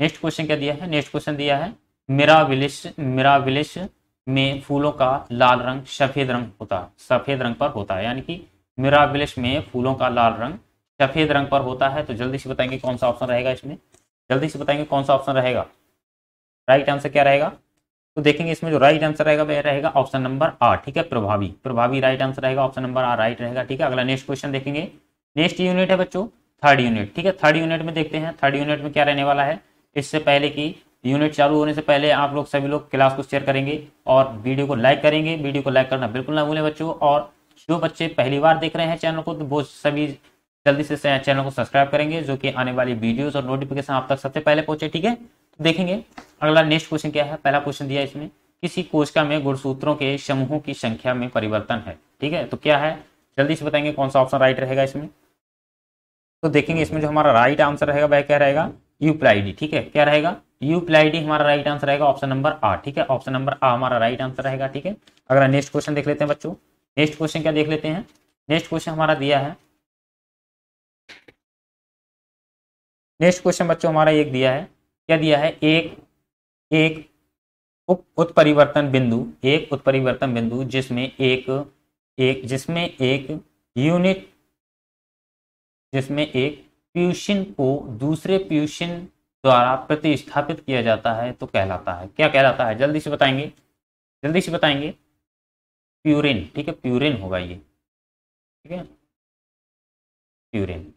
नेक्स्ट क्वेश्चन क्या दिया है नेक्स्ट क्वेश्चन दिया है मेरा विलिश में फूलों का लाल रंग सफेद रंग होता सफेद रंग पर होता है यानी कि मिराविलिश में फूलों का लाल रंग सफेद रंग पर होता है तो जल्दी से बताएंगे कौन सा ऑप्शन रहेगा इसमें जल्दी से बताएंगे कौन सा ऑप्शन रहेगा राइट आंसर क्या रहेगा तो देखेंगे इसमें जो राइट आंसर रहेगा वह रहेगा ऑप्शन नंबर आ ठीक है प्रभावी प्रभावी राइट आंसर रहेगा ऑप्शन नंबर आ राइट रहेगा ठीक है अगला नेक्स्ट क्वेश्चन देखेंगे नेक्स्ट यूनिट है बच्चों थर्ड यूनिट ठीक है थर्ड यूनिट में देखते हैं थर्ड यूनिट में क्या रहने वाला है इससे पहले की यूनिट चालू होने से पहले आप लोग सभी लोग क्लास को शेयर करेंगे और वीडियो को लाइक करेंगे वीडियो को लाइक करना बिल्कुल ना भूलें बच्चों और जो बच्चे पहली बार देख रहे हैं चैनल को तो वो सभी जल्दी से चैनल को सब्सक्राइब करेंगे जो कि आने वाली वीडियोस और नोटिफिकेशन आप तक सबसे पहले पहुंचे ठीक है तो देखेंगे अगला नेक्स्ट क्वेश्चन क्या है पहला क्वेश्चन दिया इसमें किसी कोशिका में गुणसूत्रों के समूहों की संख्या में परिवर्तन है ठीक है तो क्या है जल्दी से बताएंगे कौन सा ऑप्शन राइट रहेगा इसमें तो देखेंगे इसमें जो हमारा राइट आंसर रहेगा वह क्या रहेगा यूप्लाईडी ठीक है क्या रहेगा यूप्लाईडी हमारा राइट आंसर रहेगा ऑप्शन नंबर आ ठीक है ऑप्शन नंबर आ हमारा राइट आंसर रहेगा ठीक है अगला नेक्स्ट क्वेश्चन देख लेते हैं बच्चों नेक्स्ट क्वेश्चन क्या देख लेते हैं नेक्स्ट क्वेश्चन हमारा दिया है नेक्स्ट क्वेश्चन बच्चों हमारा एक दिया है क्या दिया है एक एक उत्परिवर्तन बिंदु एक उत्परिवर्तन बिंदु जिसमें एक एक जिसमें एक यूनिट जिसमें एक प्यूशन को दूसरे प्यूशन द्वारा प्रतिस्थापित किया जाता है तो कहलाता है क्या कहलाता है जल्दी से बताएंगे जल्दी से बताएंगे प्यूरिन ठीक है प्यूरिन होगा ये ठीक है प्यूरिन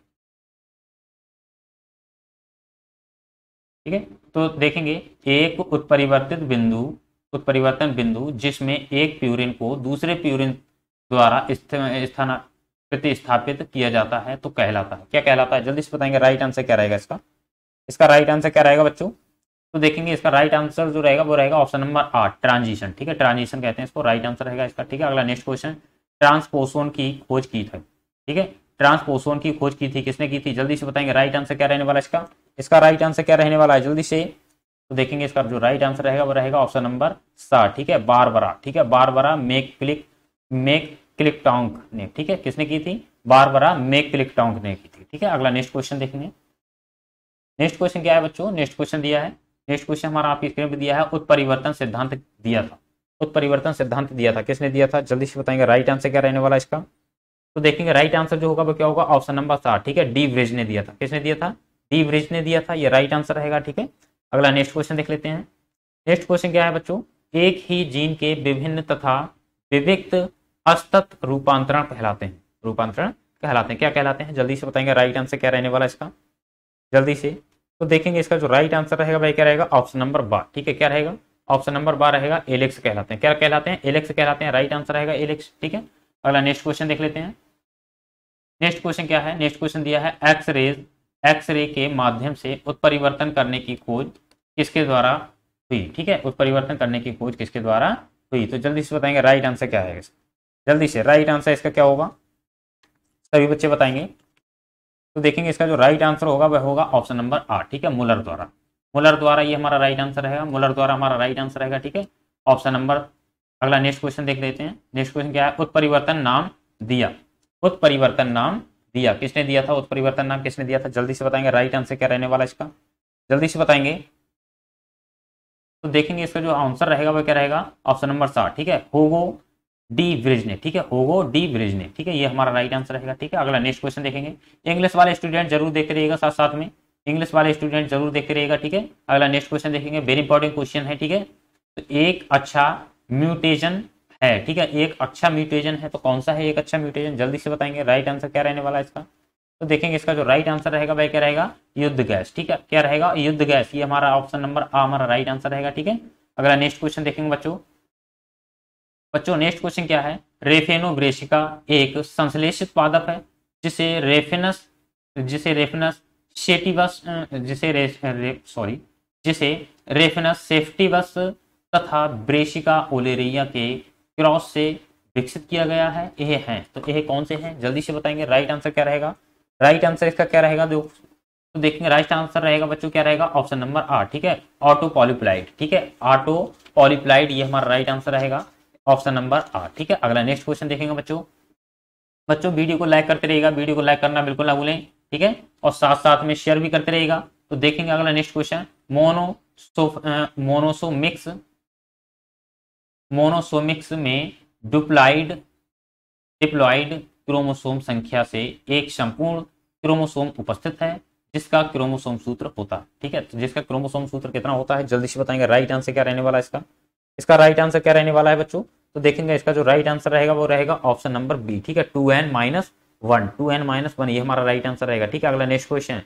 ठीक है तो देखेंगे एक उत्परिवर्तित बिंदु उत्परिवर्तन बिंदु जिसमें एक प्यूरिन को दूसरे प्यूरिन द्वारा स्थान प्रतिस्थापित किया जाता है तो कहलाता है क्या कहलाता है जल्दी से बताएंगे राइट आंसर क्या रहेगा इसका इसका राइट आंसर क्या रहेगा बच्चों तो देखेंगे इसका राइट आंसर जो रहेगा वो रहेगा ऑप्शन नंबर आठ ट्रांजिशन ठीक है ट्रांजिशन कहते हैं इसको राइट आंसर रहेगा इसका ठीक है अगला नेक्स्ट क्वेश्चन ट्रांसपोसोन की खोज की थी ठीक है ट्रांसपोसोन की खोज की थी किसने की थी जल्दी से बताएंगे राइट आंसर क्या रहने वाला इसका इसका राइट आंसर क्या रहने वाला है जल्दी से तो देखेंगे इसका जो राइट आंसर रहेगा वो रहेगा ऑप्शन नंबर सात ठीक है बारबरा ठीक है बारबरा मेक क्लिक मेक क्लिक टोंक ने ठीक है किसने की थी बारबरा मेक क्लिक टोंक ने की थी ठीक है अगला नेक्स्ट क्वेश्चन देखेंगे नेक्स्ट क्वेश्चन क्या है बच्चों नेक्स्ट क्वेश्चन दिया है नेक्स्ट क्वेश्चन हमारा आपकी स्क्रीन पर दिया है उत्परिवर्तन सिद्धांत दिया था उत्परिवर्तन सिद्धांत दिया था किसने दिया था जल्दी से बताएंगे राइट आंसर क्या रहने वाला इसका तो देखेंगे राइट आंसर जो होगा वो क्या होगा ऑप्शन नंबर सात ठीक है डी ब्रिज ने दिया था किसने दिया था डी ब्रिज ने दिया था ये राइट आंसर रहेगा ठीक है अगला नेक्स्ट क्वेश्चन देख लेते हैं नेक्स्ट क्वेश्चन क्या है बच्चों एक ही जीन के विभिन्न तथा विविक्त अस्तत्व रूपांतरण कहलाते हैं रूपांतरण कहलाते हैं क्या कहलाते हैं जल्दी से बताएंगे राइट आंसर क्या रहने वाला इसका जल्दी से तो देखेंगे इसका जो राइट आंसर रहेगा भाई क्या रहेगा ऑप्शन नंबर बार ठीक है क्या रहेगा ऑप्शन नंबर बार रहेगा एलेक्स कहलाते हैं क्या कहलाते हैं एलेक्स कहलाते हैं राइट आंसर रहेगा एलेक्स ठीक है अगला नेक्स्ट क्वेश्चन देख लेते हैं नेक्स्ट क्वेश्चन क्या है नेक्स्ट क्वेश्चन दिया है एक्स रेज एक्सरे के माध्यम से उत्परिवर्तन करने की खोज किसके द्वारा हुई ठीक है उत्परिवर्तन करने की खोज किसके द्वारा हुई तो जल्दी से बताएंगे राइट आंसर क्या है जल्दी से राइट आंसर इसका क्या होगा सभी बच्चे बताएंगे तो देखेंगे इसका जो राइट आंसर होगा वह होगा ऑप्शन नंबर आठ ठीक है मुलर द्वारा मुलर द्वारा ये हमारा राइट आंसर रहेगा मुलर द्वारा हमारा राइट आंसर रहेगा ठीक है ऑप्शन नंबर अगला नेक्स्ट क्वेश्चन देख लेते हैं नेक्स्ट क्वेश्चन क्या है उत्परिवर्तन नाम दिया उत्परिवर्तन नाम दिया किसने दिया था उत्परिवर्तन नाम किसने दिया था जल्दी से बताएंगे राइट आंसर क्या रहने वाला इसका जल्दी से बताएंगे तो देखेंगे इसका जो आंसर रहेगा वो क्या रहेगा ऑप्शन नंबर सात ठीक है होगो डी ब्रिज ने ठीक है होगो डी ब्रिज ने ठीक है ये हमारा राइट आंसर रहेगा ठीक है अगला नेक्स्ट क्वेश्चन देखेंगे इंग्लिश वाले स्टूडेंट जरूर देखते रहिएगा साथ साथ में इंग्लिश वाले स्टूडेंट जरूर देखते रहिएगा ठीक है अगला नेक्स्ट क्वेश्चन देखेंगे वेरी इंपॉर्टेंट क्वेश्चन है ठीक है तो एक अच्छा म्यूटेशन है ठीक है एक अच्छा म्यूटेशन है तो कौन सा है एक अच्छा म्यूटेशन जल्दी से बताएंगे राइट आंसर क्या रहने वाला है इसका तो देखेंगे इसका जो राइट आंसर रहेगा भाई क्या रहेगा युद्ध गैस ठीक है क्या रहेगा युद्ध गैस ये हमारा ऑप्शन नंबर आ हमारा राइट आंसर रहेगा ठीक है अगला नेक्स्ट क्वेश्चन देखेंगे बच्चों बच्चों नेक्स्ट क्वेश्चन क्या है रेफेनोग्रेशिका एक संश्लेषित पादप है जिसे रेफेनस जिसे रेफेनस सेटिवस जिसे रे, रे, सॉरी जिसे रेफेनस सेफ्टिवस तथा ब्रेशिका ओलेरिया के क्रॉस से विकसित किया गया है यह है तो यह कौन से हैं जल्दी से बताएंगे राइट आंसर क्या रहेगा राइट आंसर इसका क्या रहेगा दो तो देखेंगे राइट आंसर रहेगा बच्चों क्या रहेगा ऑप्शन नंबर आठ ठीक है ऑटो पॉलीप्लाइड ठीक है ऑटो पॉलीप्लाइड ये हमारा राइट आंसर रहेगा ऑप्शन नंबर आठ ठीक है अगला नेक्स्ट क्वेश्चन देखेंगे बच्चों बच्चों वीडियो को लाइक करते रहेगा वीडियो को लाइक करना बिल्कुल ना भूलें ठीक है और साथ साथ में शेयर भी करते रहेगा तो देखेंगे अगला next question mono monosomics monosomics में डुप्लाइड डिप्लॉइड क्रोमोसोम संख्या से एक संपूर्ण क्रोमोसोम उपस्थित है जिसका क्रोमोसोम सूत्र होता है ठीक है तो जिसका क्रोमोसोम सूत्र कितना होता है जल्दी से बताएंगे राइट आंसर क्या रहने वाला है इसका इसका राइट आंसर क्या रहने वाला है बच्चों तो देखेंगे इसका जो राइट आंसर रहेगा वो रहेगा ऑप्शन नंबर बी ठीक है two N minus one two N minus one ये हमारा राइट आंसर रहेगा ठीक है अगला नेक्स्ट क्वेश्चन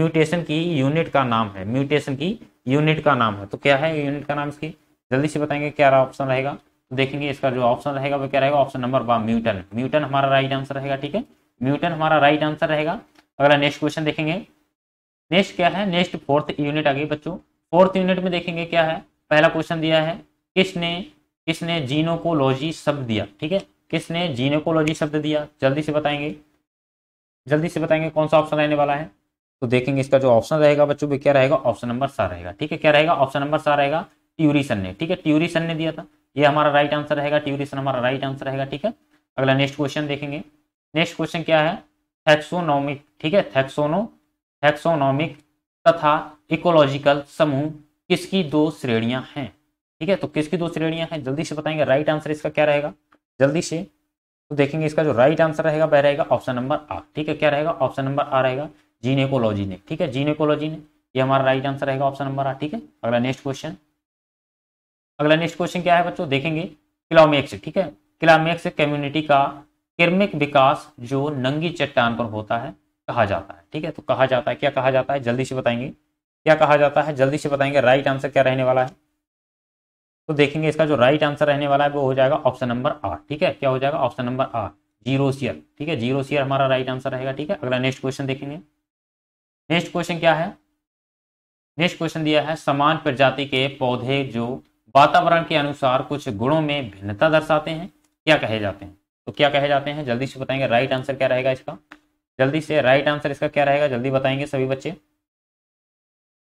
म्यूटेशन की यूनिट का नाम है म्यूटेशन की यूनिट का नाम है तो क्या है यूनिट का नाम इसकी जल्दी से बताएंगे क्या ऑप्शन रहेगा तो देखेंगे इसका जो ऑप्शन रहेगा वो क्या रहेगा option number one muton muton हमारा राइट आंसर रहेगा ठीक है म्यूटन हमारा राइट आंसर रहेगा अगला नेक्स्ट क्वेश्चन देखेंगे नेक्स्ट क्या है नेक्स्ट फोर्थ यूनिट आ गई बच्चों फोर्थ यूनिट में देखेंगे क्या है पहला क्वेश्चन दिया है किसने किसने जीनोकोलॉजी शब्द दिया ठीक है किसने जीनोकोलॉजी शब्द दिया जल्दी से बताएंगे जल्दी से बताएंगे कौन सा ऑप्शन रहने वाला है तो देखेंगे इसका जो ऑप्शन रहेगा बच्चों क्या रहेगा ऑप्शन नंबर सा रहेगा ठीक है क्या रहेगा ऑप्शन नंबर सा रहेगा ट्यूरिसन ने ठीक है ट्यूरिसन ने दिया था ये हमारा राइट आंसर रहेगा ट्यूरिसन हमारा राइट आंसर रहेगा ठीक है अगला नेक्स्ट क्वेश्चन देखेंगे नेक्स्ट क्वेश्चन क्या है थैक्सोनॉमिक ठीक है थैक्सोनो थैक्सोनॉमिक तथा इकोलॉजिकल समूह किसकी दो श्रेणियां हैं ठीक है तो किसकी दो श्रेणियां हैं जल्दी से बताएंगे राइट आंसर इसका क्या रहेगा जल्दी से तो देखेंगे इसका जो राइट आंसर रहेगा वह रहेगा ऑप्शन नंबर आ ठीक है क्या रहेगा ऑप्शन नंबर आ रहेगा जीनेकोलॉजी ने ठीक है जीनेकोलॉजी ने ये हमारा राइट आंसर रहेगा ऑप्शन नंबर आ ठीक है अगला नेक्स्ट क्वेश्चन अगला नेक्स्ट क्वेश्चन क्या है बच्चों देखेंगे क्लामेक्स ठीक है क्लामेक्स कम्युनिटी का किर्मिक विकास जो नंगी चट्टान पर होता है कहा जाता है ठीक है तो कहा जाता है क्या कहा जाता है जल्दी से बताएंगे क्या कहा जाता है जल्दी से बताएंगे राइट आंसर क्या रहने वाला है तो देखेंगे इसका जो राइट आंसर रहने वाला है वो हो जाएगा ऑप्शन नंबर आठ ठीक है क्या हो जाएगा ऑप्शन नंबर आठ जीरो सीयर ठीक है जीरो सीयर हमारा राइट आंसर रहेगा ठीक है अगला नेक्स्ट क्वेश्चन देखेंगे नेक्स्ट क्वेश्चन क्या है नेक्स्ट क्वेश्चन दिया है समान प्रजाति के पौधे जो वातावरण के अनुसार कुछ गुणों में भिन्नता दर्शाते हैं क्या कहे जाते हैं तो क्या कहे जाते हैं जल्दी से बताएंगे राइट आंसर क्या रहेगा इसका जल्दी से राइट आंसर इसका क्या रहेगा जल्दी बताएंगे सभी बच्चे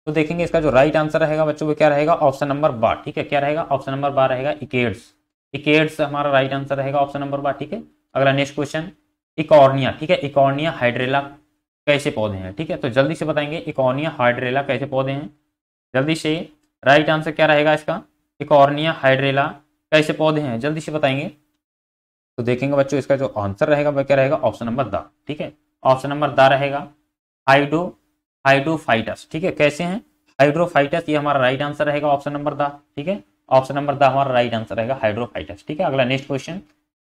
तो देखेंगे इसका जो राइट आंसर रहेगा बच्चों वो क्या रहेगा ऑप्शन नंबर बार ठीक है क्या रहेगा ऑप्शन नंबर बार रहेगा इकेड्स इकेड्स हमारा राइट आंसर रहेगा ऑप्शन नंबर बार ठीक है अगला नेक्स्ट क्वेश्चन इकॉर्निया ठीक है इकॉर्निया हाइड्रेला कैसे पौधे हैं ठीक है तो जल्दी से बताएंगे इकॉर्निया हाइड्रेला कैसे पौधे हैं जल्दी से राइट आंसर क्या रहेगा इसका पिकॉर्निया हाइड्रेला कैसे पौधे हैं जल्दी से बताएंगे तो देखेंगे बच्चों इसका जो आंसर रहेगा वह क्या रहेगा ऑप्शन नंबर द ठीक है ऑप्शन नंबर द रहेगा हाइड्रो हाइड्रोफाइटस ठीक है कैसे हैं हाइड्रोफाइटस ये हमारा राइट आंसर रहेगा ऑप्शन नंबर द ठीक है ऑप्शन नंबर द हमारा राइट आंसर रहेगा हाइड्रोफाइटस ठीक है अगला नेक्स्ट क्वेश्चन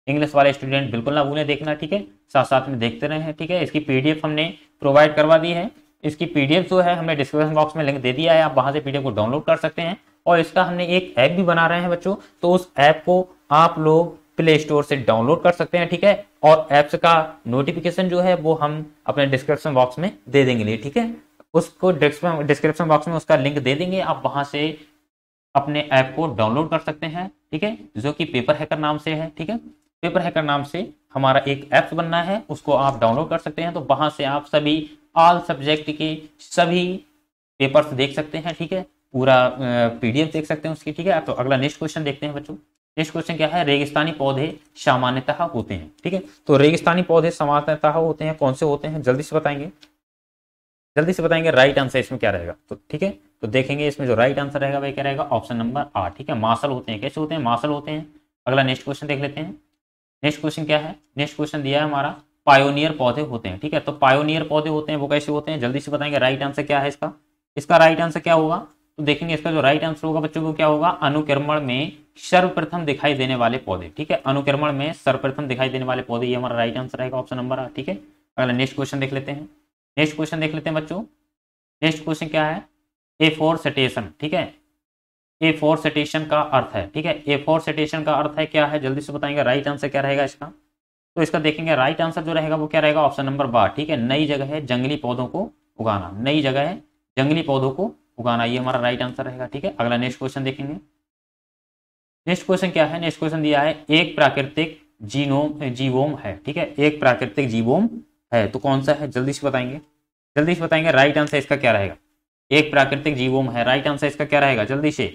इंग्लिश वाले स्टूडेंट बिल्कुल ना भूलें देखना ठीक है साथ साथ में देखते रहे ठीक है इसकी पीडीएफ हमने प्रोवाइड करवा दी है इसकी पीडीएफ जो है हमने डिस्क्रिप्शन बॉक्स में लिंक दे दिया है आप वहां से पीडीएफ को डाउनलोड कर सकते हैं और इसका हमने एक ऐप भी बना रहे हैं बच्चों तो उस ऐप को आप लोग प्ले स्टोर से डाउनलोड कर सकते हैं ठीक है और ऐप्स का नोटिफिकेशन जो है वो हम अपने डिस्क्रिप्शन बॉक्स में दे देंगे ठीक है उसको डिस्क्रिप्शन बॉक्स में उसका लिंक दे देंगे आप वहां से अपने ऐप को डाउनलोड कर सकते हैं ठीक है जो कि पेपर हैकर नाम से है ठीक है पेपर हैकर नाम से हमारा एक ऐप्स बनना है उसको आप डाउनलोड कर सकते हैं तो वहां से आप सभी ऑल सब्जेक्ट के सभी पेपर्स देख सकते हैं ठीक है पूरा पीडीएफ देख सकते हैं उसकी ठीक है तो अगला नेक्स्ट क्वेश्चन देखते हैं बच्चों नेक्स्ट क्वेश्चन क्या है रेगिस्तानी पौधे सामान्यतः होते हैं ठीक है तो रेगिस्तानी पौधे सामान्यतः होते हैं कौन से होते हैं जल्दी से बताएंगे जल्दी से बताएंगे राइट आंसर इसमें क्या रहेगा तो ठीक है तो देखेंगे इसमें जो राइट आंसर रहेगा वह क्या रहेगा ऑप्शन नंबर आठ ठीक है मासल होते हैं कैसे होते हैं मासल होते हैं अगला नेक्स्ट क्वेश्चन देख लेते हैं नेक्स्ट क्वेश्चन क्या है नेक्स्ट क्वेश्चन दिया है हमारा पायोनियर पौधे होते हैं ठीक है तो पायोनियर पौधे होते हैं वो कैसे होते हैं जल्दी से बताएंगे राइट आंसर क्या है इसका इसका राइट आंसर क्या होगा तो देखेंगे इसका जो राइट आंसर होगा बच्चों को क्या होगा अनुक्रमण में सर्वप्रथम दिखाई देने वाले पौधे ठीक है अनुक्रमण में सर्वप्रथम दिखाई देने वाले पौधे ये हमारा राइट आंसर रहेगा ऑप्शन नंबर ठीक है अगला नेक्स्ट क्वेश्चन देख लेते हैं नेक्स्ट क्वेश्चन देख लेते हैं बच्चों नेक्स्ट क्वेश्चन क्या है ए फोर सेटेशन ठीक है ए फोर सेटेशन का अर्थ है ठीक है ए फोर सेटेशन का अर्थ है क्या है जल्दी से बताएंगे राइट आंसर क्या रहेगा इसका तो इसका देखेंगे राइट आंसर जो रहेगा वो क्या रहेगा ऑप्शन नंबर बार ठीक है नई जगह है जंगली पौधों को उगाना नई जगह है जंगली पौधों को उगाना ये हमारा राइट आंसर रहेगा ठीक है अगला नेक्स्ट क्वेश्चन देखेंगे नेक्स्ट क्वेश्चन क्या है नेक्स्ट क्वेश्चन दिया है एक प्राकृतिक जीनोम जीवोम है ठीक है एक प्राकृतिक जीवोम है तो कौन सा है जल्दी से बताएंगे जल्दी से बताएंगे राइट आंसर इसका क्या रहेगा एक प्राकृतिक जीवोम है राइट आंसर इसका क्या रहेगा जल्दी से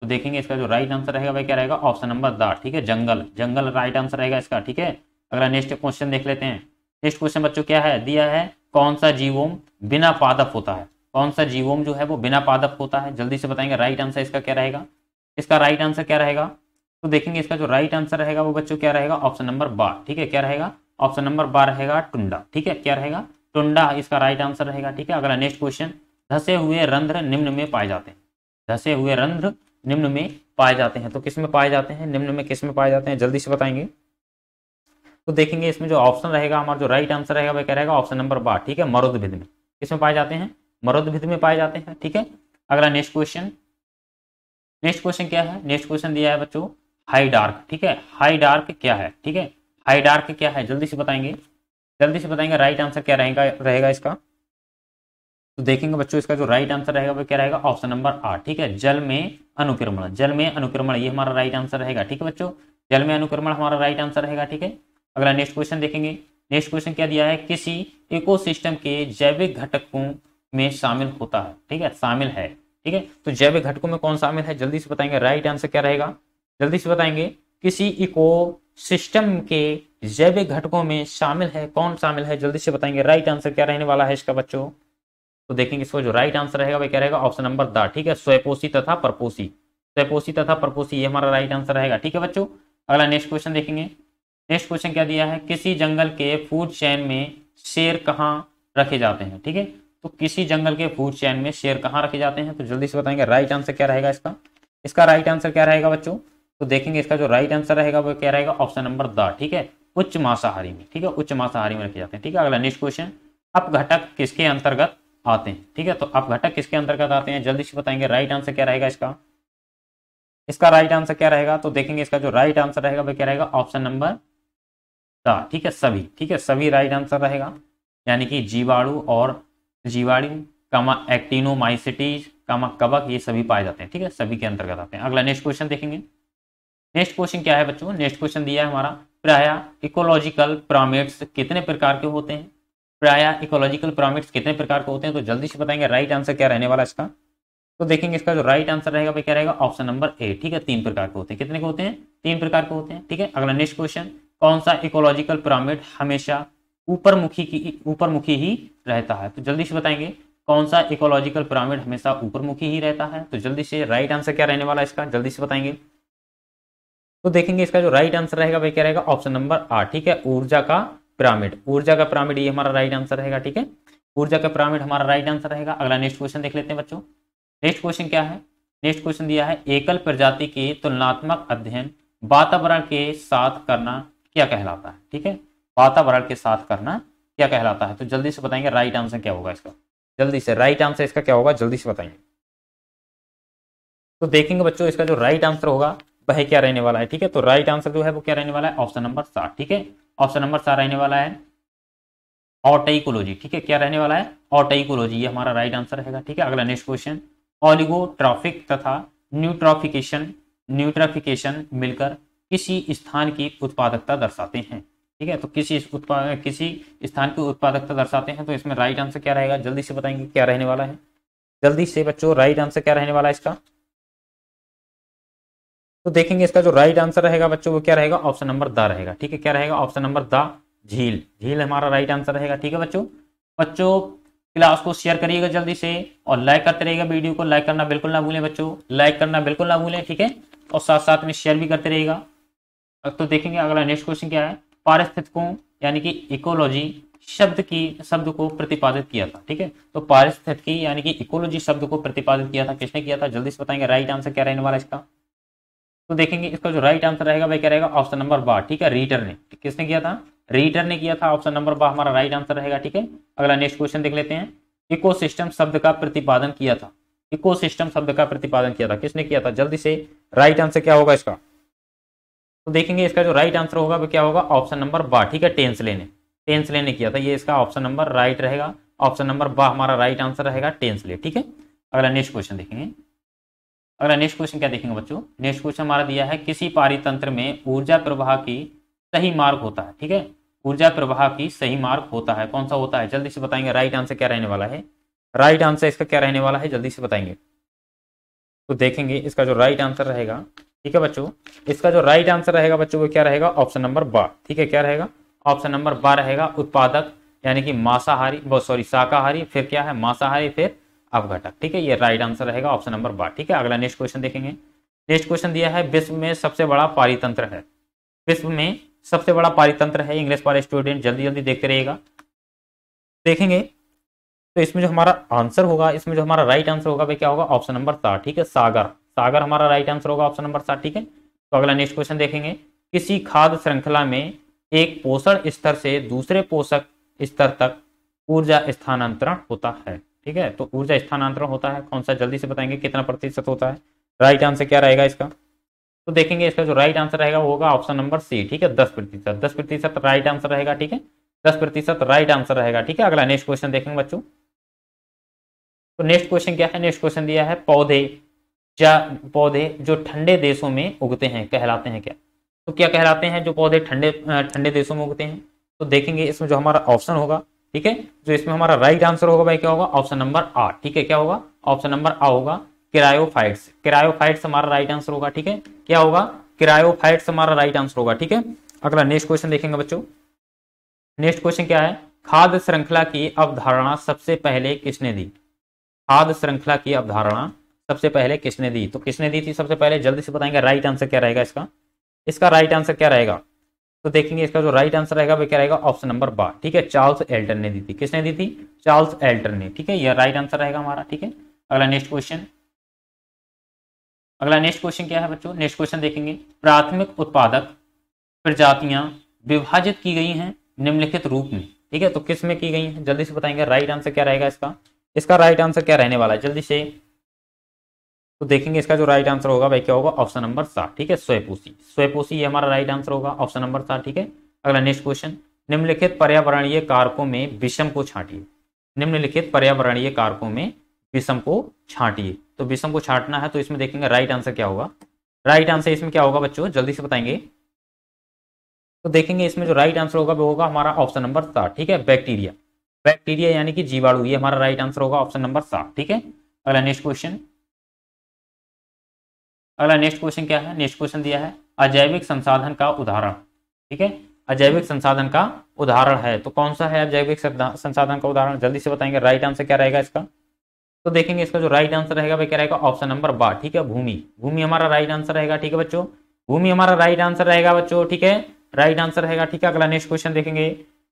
तो देखेंगे इसका जो राइट आंसर रहेगा वह क्या रहेगा ऑप्शन नंबर द ठीक है जंगल जंगल राइट आंसर रहेगा इसका ठीक है अगला नेक्स्ट क्वेश्चन देख लेते हैं नेक्स्ट क्वेश्चन बच्चों क्या है दिया है कौन सा जीवोम बिना पादप होता है कौन सा जीवोम जो है वो बिना पादप होता है जल्दी से बताएंगे राइट आंसर इसका क्या रहेगा इसका राइट आंसर क्या रहेगा तो देखेंगे इसका जो राइट आंसर रहेगा वो बच्चों क्या रहेगा ऑप्शन नंबर बार ठीक है क्या रहेगा ऑप्शन नंबर बार रहेगा टुंडा ठीक है क्या रहेगा टुंडा इसका राइट आंसर रहेगा ठीक है अगला नेक्स्ट क्वेश्चन धसे हुए रंध्र निम्न में पाए जाते हैं धसे हुए रंध्र निम्न में पाए जाते हैं तो किस में पाए जाते हैं निम्न में किस में पाए जाते हैं जल्दी से बताएंगे तो देखेंगे इसमें जो ऑप्शन रहेगा हमारा जो राइट आंसर रहेगा वह क्या रहेगा ऑप्शन नंबर बार ठीक है मरुद्भिद में किस में पाए जाते हैं मरुद्भिद में पाए जाते हैं ठीक है अगला नेक्स्ट क्वेश्चन नेक्स्ट क्वेश्चन क्या है नेक्स्ट क्वेश्चन दिया है बच्चों हाई डार्क ठीक है हाई डार्क क्या है ठीक है हाई डार्क क्या है जल्दी से बताएंगे जल्दी से बताएंगे राइट आंसर क्या रहेगा रहेगा इसका तो देखेंगे बच्चों इसका जो राइट आंसर रहेगा वो क्या रहेगा ऑप्शन नंबर आठ ठीक है जल में अनुक्रमण जल में अनुक्रमण ये हमारा राइट आंसर रहेगा ठीक है बच्चों जल में अनुक्रमण हमारा राइट आंसर रहेगा ठीक है अगला नेक्स्ट क्वेश्चन देखेंगे नेक्स्ट क्वेश्चन क्या दिया है किसी इकोसिस्टम के जैविक घटकों में शामिल होता है ठीक है शामिल है ठीक है तो जैविक घटकों में कौन शामिल है जल्दी से बताएंगे राइट आंसर क्या रहेगा जल्दी से बताएंगे किसी इको सिस्टम के जैविक घटकों में शामिल है कौन शामिल है जल्दी से बताएंगे राइट आंसर क्या रहने वाला है इसका बच्चों तो देखेंगे इसको जो राइट आंसर रहेगा वह क्या रहेगा ऑप्शन नंबर द ठीक है स्वयपोषी तथा परपोषी स्वयपोषी तथा परपोषी ये हमारा राइट आंसर रहेगा ठीक है बच्चों अगला नेक्स्ट क्वेश्चन देखेंगे नेक्स्ट क्वेश्चन क्या दिया है किसी जंगल के फूड चैन में शेर कहाँ रखे जाते हैं ठीक है तो किसी जंगल के फूड चैन में शेर कहाँ रखे जाते हैं तो जल्दी से बताएंगे राइट आंसर क्या रहेगा इसका इसका राइट आंसर क्या रहेगा बच्चों तो देखेंगे इसका जो राइट आंसर रहेगा वो क्या रहेगा ऑप्शन नंबर द ठीक है उच्च मांसाहारी में ठीक है उच्च मांसाहारी में रखे जाते हैं ठीक है अगला नेक्स्ट क्वेश्चन अपघटक किसके अंतर्गत आते हैं ठीक है तो अपघटक किसके अंतर्गत आते हैं जल्दी से बताएंगे राइट आंसर क्या रहेगा इसका इसका राइट आंसर क्या रहेगा तो देखेंगे इसका जो राइट आंसर रहेगा वह क्या रहेगा ऑप्शन नंबर द ठीक है सभी ठीक है सभी राइट आंसर रहेगा यानी कि जीवाणु और जीवाणु कामा एक्टिनोमाइसिटीज कामा कवक ये सभी पाए जाते हैं ठीक है सभी के अंतर्गत आते हैं अगला नेक्स्ट क्वेश्चन देखेंगे नेक्स्ट क्वेश्चन क्या है बच्चों नेक्स्ट क्वेश्चन दिया है हमारा प्राय इकोलॉजिकल प्रामिट्स कितने प्रकार के होते हैं प्राय इकोलॉजिकल प्रामिट्स कितने प्रकार के होते हैं तो जल्दी से बताएंगे राइट आंसर क्या रहने वाला इसका तो देखेंगे इसका जो राइट आंसर रहेगा भाई क्या रहेगा ऑप्शन नंबर ए ठीक है तीन प्रकार के होते हैं कितने के होते हैं तीन प्रकार के होते हैं ठीक है अगला नेक्स्ट क्वेश्चन कौन सा इकोलॉजिकल प्रामेट हमेशा ऊपर मुखी की ऊपर मुखी ही रहता है तो जल्दी से बताएंगे कौन सा इकोलॉजिकल पिरामिड हमेशा ऊपर मुखी ही रहता है तो जल्दी से राइट आंसर क्या रहने वाला है इसका जल्दी से बताएंगे तो देखेंगे इसका जो राइट आंसर रहेगा वह क्या रहेगा ऑप्शन नंबर आठ ठीक है ऊर्जा का पिरामिड ऊर्जा का पिरामिड ये हमारा राइट आंसर रहेगा ठीक है ऊर्जा का पिरामिड हमारा राइट आंसर रहेगा अगला नेक्स्ट क्वेश्चन देख लेते हैं बच्चों नेक्स्ट क्वेश्चन क्या है नेक्स्ट क्वेश्चन दिया है एकल प्रजाति के तुलनात्मक अध्ययन वातावरण के साथ करना क्या कहलाता है ठीक है वातावरण के साथ करना क्या कहलाता है तो जल्दी से बताएंगे राइट आंसर क्या होगा इसका जल्दी से राइट आंसर इसका क्या होगा जल्दी से बताएंगे तो देखेंगे बच्चों इसका जो राइट आंसर होगा वह क्या रहने वाला है ठीक है तो राइट आंसर जो है वो क्या रहने वाला है ऑप्शन नंबर सात ठीक है ऑप्शन नंबर सात रहने वाला है ऑटाइकोलॉजी ठीक है क्या रहने वाला है ऑटाइकोलॉजी ये हमारा राइट आंसर रहेगा ठीक है अगला नेक्स्ट क्वेश्चन ऑलिगोट्रॉफिक तथा न्यूट्रॉफिकेशन न्यूट्रॉफिकेशन मिलकर किसी स्थान की उत्पादकता दर्शाते हैं ठीक है तो किसी उत्पाद किसी स्थान की उत्पादकता दर्शाते हैं तो इसमें राइट आंसर क्या रहेगा जल्दी से बताएंगे क्या रहने वाला है जल्दी से बच्चों राइट आंसर क्या रहने वाला है इसका तो देखेंगे इसका जो राइट आंसर रहेगा बच्चों वो क्या रहेगा ऑप्शन नंबर द रहेगा ठीक है क्या रहेगा ऑप्शन नंबर द झील झील हमारा राइट आंसर रहेगा ठीक है बच्चों बच्चों क्लास को शेयर करिएगा जल्दी से और लाइक करते रहेगा वीडियो को लाइक करना बिल्कुल ना भूलें बच्चों लाइक करना बिल्कुल ना भूलें ठीक है और साथ साथ में शेयर भी करते रहेगा अब तो देखेंगे अगला नेक्स्ट क्वेश्चन क्या है पारिस्थितिकों यानी कि इकोलॉजी शब्द की शब्द को प्रतिपादित किया था ठीक है तो पारिस्थितिकी यानी कि इकोलॉजी शब्द को प्रतिपादित किया था किसने किया था जल्दी से बताएंगे राइट आंसर क्या रहने वाला इसका तो देखेंगे इसका जो राइट आंसर रहेगा वह क्या रहेगा ऑप्शन नंबर बा ठीक है रीटर ने किसने किया था रीटर ने किया था ऑप्शन नंबर बा हमारा राइट आंसर रहेगा ठीक है अगला नेक्स्ट क्वेश्चन देख लेते हैं इको शब्द का प्रतिपादन किया था इको शब्द का प्रतिपादन किया था किसने किया था जल्दी से राइट आंसर क्या होगा इसका तो देखेंगे इसका जो राइट आंसर होगा वो क्या होगा ऑप्शन नंबर बा ठीक है टेंस लेने टेंस लेने किया था ये इसका ऑप्शन नंबर राइट रहेगा ऑप्शन नंबर बा हमारा राइट आंसर रहेगा टेंस ले ठीक है अगला नेक्स्ट क्वेश्चन देखेंगे अगला नेक्स्ट क्वेश्चन क्या देखेंगे बच्चों नेक्स्ट क्वेश्चन हमारा दिया है किसी पारितंत्र में ऊर्जा प्रवाह की सही मार्ग होता है ठीक है ऊर्जा प्रवाह की सही मार्ग होता है कौन सा होता है जल्दी से बताएंगे राइट आंसर क्या रहने वाला है राइट आंसर इसका क्या रहने वाला है जल्दी से बताएंगे तो देखेंगे इसका जो राइट आंसर रहेगा ठीक है बच्चों इसका जो राइट आंसर रहेगा बच्चों वो क्या रहेगा ऑप्शन नंबर बा ठीक है क्या रहेगा ऑप्शन नंबर बा रहेगा उत्पादक यानी कि मांसाहारी सॉरी शाकाहारी फिर क्या है मांसाहारी फिर अवघटक ठीक है ये राइट आंसर रहेगा ऑप्शन नंबर बा ठीक है अगला नेक्स्ट क्वेश्चन देखेंगे नेक्स्ट क्वेश्चन दिया है विश्व में सबसे बड़ा पारितंत्र है विश्व में सबसे बड़ा पारितंत्र है इंग्लिश वाले स्टूडेंट जल्दी जल्दी देखते रहेगा देखेंगे तो इसमें जो हमारा आंसर होगा इसमें जो हमारा राइट आंसर होगा वह क्या होगा ऑप्शन नंबर सात ठीक है सागर सागर तो हमारा राइट आंसर होगा ऑप्शन नंबर सात ठीक है तो अगला नेक्स्ट क्वेश्चन देखेंगे किसी खाद्य श्रृंखला में एक पोषण स्तर से दूसरे पोषक स्तर तक ऊर्जा स्थानांतरण होता है ठीक है तो ऊर्जा स्थानांतरण होता है कौन सा जल्दी से बताएंगे कितना प्रतिशत होता है राइट आंसर क्या रहेगा इसका तो देखेंगे इसका जो राइट आंसर रहेगा वो होगा ऑप्शन नंबर सी ठीक है दस प्रतिशत दस प्रतिशत राइट आंसर रहेगा ठीक है दस प्रतिशत राइट आंसर रहेगा ठीक है अगला नेक्स्ट क्वेश्चन देखेंगे बच्चों तो नेक्स्ट क्वेश्चन क्या है नेक्स्ट क्वेश्चन दिया है पौधे या पौधे जो ठंडे देशों में उगते हैं कहलाते हैं क्या तो क्या कहलाते हैं जो पौधे ठंडे ठंडे देशों में उगते हैं तो देखेंगे इसमें जो हमारा ऑप्शन होगा ठीक है जो तो इसमें हमारा राइट आंसर होगा भाई क्या होगा ऑप्शन नंबर आ ठीक है क्या होगा ऑप्शन नंबर आ होगा किरायोफाइट्स किरायोफाइट्स हमारा राइट आंसर होगा ठीक है क्या होगा किरायोफाइट्स हमारा राइट आंसर होगा ठीक है अगला नेक्स्ट क्वेश्चन देखेंगे बच्चों नेक्स्ट क्वेश्चन क्या है खाद्य श्रृंखला की अवधारणा सबसे पहले किसने दी खाद्य श्रृंखला की अवधारणा सबसे पहले किसने दी तो किसने दी थी सबसे पहले जल्दी से बताएंगे राइट आंसर क्या रहेगा इसका इसका राइट आंसर क्या रहेगा तो देखेंगे इसका जो राइट आंसर रहेगा वो क्या रहेगा ऑप्शन नंबर बार ठीक है चार्ल्स एल्टन ने दी थी किसने दी थी चार्ल्स एल्टन ने ठीक है यह राइट आंसर रहेगा हमारा ठीक है अगला नेक्स्ट क्वेश्चन अगला नेक्स्ट क्वेश्चन क्या है बच्चों नेक्स्ट क्वेश्चन देखेंगे प्राथमिक उत्पादक प्रजातियां विभाजित की गई हैं निम्नलिखित रूप में ठीक है तो किस में की गई हैं जल्दी से बताएंगे राइट आंसर क्या रहेगा इसका इसका राइट आंसर क्या रहने वाला है जल्दी से तो देखेंगे इसका जो राइट आंसर होगा वह क्या होगा ऑप्शन नंबर सात ठीक है स्वयपोषी स्वयपोषी ये हमारा राइट आंसर होगा ऑप्शन नंबर सात ठीक है अगला नेक्स्ट क्वेश्चन निम्नलिखित पर्यावरणीय कारकों में विषम को छाटिए निम्नलिखित पर्यावरणीय कारकों में विषम को छाटिए तो विषम को छाटना है तो इसमें देखेंगे राइट आंसर क्या होगा राइट आंसर इसमें क्या होगा बच्चों जल्दी से बताएंगे तो देखेंगे इसमें जो राइट आंसर होगा वो होगा हमारा ऑप्शन नंबर सात ठीक है बैक्टीरिया बैक्टीरिया यानी कि जीवाणु ये हमारा राइट आंसर होगा ऑप्शन नंबर सात ठीक है अगला नेक्स्ट क्वेश्चन अगला नेक्स्ट क्वेश्चन क्या है नेक्स्ट क्वेश्चन दिया है अजैविक संसाधन का उदाहरण ठीक है अजैविक संसाधन का उदाहरण है तो कौन सा है अजैविक संसाधन का उदाहरण जल्दी से बताएंगे राइट आंसर क्या रहेगा इसका तो देखेंगे इसका जो राइट आंसर रहेगा वह क्या रहेगा ऑप्शन नंबर बा ठीक है भूमि भूमि हमारा राइट आंसर रहेगा ठीक है बच्चों भूमि हमारा राइट आंसर रहेगा बच्चों ठीक है राइट आंसर रहेगा ठीक है अगला नेक्स्ट क्वेश्चन देखेंगे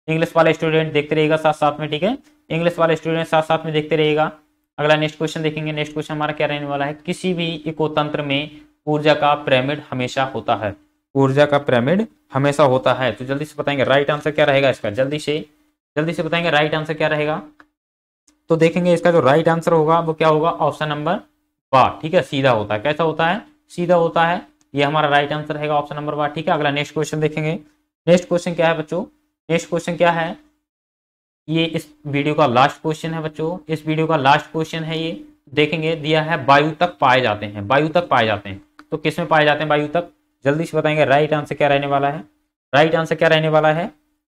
इंग्लिश वाले स्टूडेंट देखते रहेगा साथ साथ में ठीक है इंग्लिश वाले स्टूडेंट साथ साथ में देखते रहेगा अगला नेक्स्ट क्वेश्चन देखेंगे नेक्स्ट क्वेश्चन हमारा क्या रहने वाला है किसी भी इकोतंत्र में ऊर्जा का पिरामिड हमेशा होता है ऊर्जा का पिरामिड हमेशा होता है तो जल्दी से बताएंगे राइट आंसर क्या रहेगा इसका जल्दी से जल्दी से बताएंगे राइट आंसर क्या रहेगा तो देखेंगे इसका जो राइट आंसर होगा वो क्या होगा ऑप्शन नंबर वाह ठीक है सीधा होता है कैसा होता है सीधा होता है ये हमारा राइट आंसर रहेगा ऑप्शन नंबर वाह ठीक है अगला नेक्स्ट क्वेश्चन देखेंगे नेक्स्ट क्वेश्चन क्या है बच्चों नेक्स्ट क्वेश्चन क्या है ये इस वीडियो का लास्ट क्वेश्चन है बच्चों इस वीडियो का लास्ट क्वेश्चन है ये देखेंगे दिया है वायु तक पाए जाते हैं वायु तक पाए जाते हैं तो किस में पाए जाते हैं वायु तक जल्दी से बताएंगे राइट आंसर क्या रहने वाला है राइट आंसर क्या रहने वाला है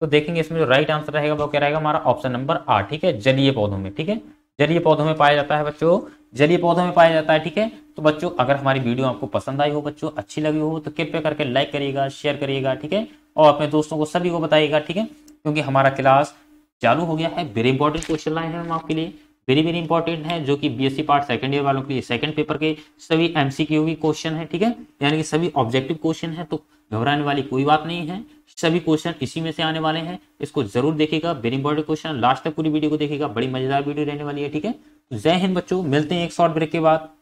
तो देखेंगे इसमें जो राइट आंसर रहेगा वो क्या रहेगा हमारा ऑप्शन नंबर आठ ठीक है जलीय पौधों में ठीक है जलीय पौधों में पाया जाता है बच्चों जलीय पौधों में पाया जाता है ठीक है तो बच्चों अगर हमारी वीडियो आपको पसंद आई हो बच्चों अच्छी लगी हो तो कृपया करके लाइक करिएगा शेयर करिएगा ठीक है और अपने दोस्तों को सभी को बताइएगा ठीक है क्योंकि हमारा क्लास चालू हो गया है वेरी इंपॉर्टेंट क्वेश्चन लाए हैं हम आपके लिए वेरी वेरी इंपॉर्टेंट है जो कि बीएससी पार्ट सेकंड ईयर वालों के लिए सेकंड पेपर के सभी एमसीक्यू की क्वेश्चन है ठीक है यानी कि सभी ऑब्जेक्टिव क्वेश्चन है तो घबराने वाली कोई बात नहीं है सभी क्वेश्चन इसी में से आने वाले हैं इसको जरूर देखेगा वेरी इंपॉर्टेंट क्वेश्चन लास्ट तक पूरी वीडियो को देखेगा बड़ी मजेदार वीडियो रहने वाली है ठीक है जय हिंद बच्चों मिलते हैं एक शॉर्ट ब्रेक के बाद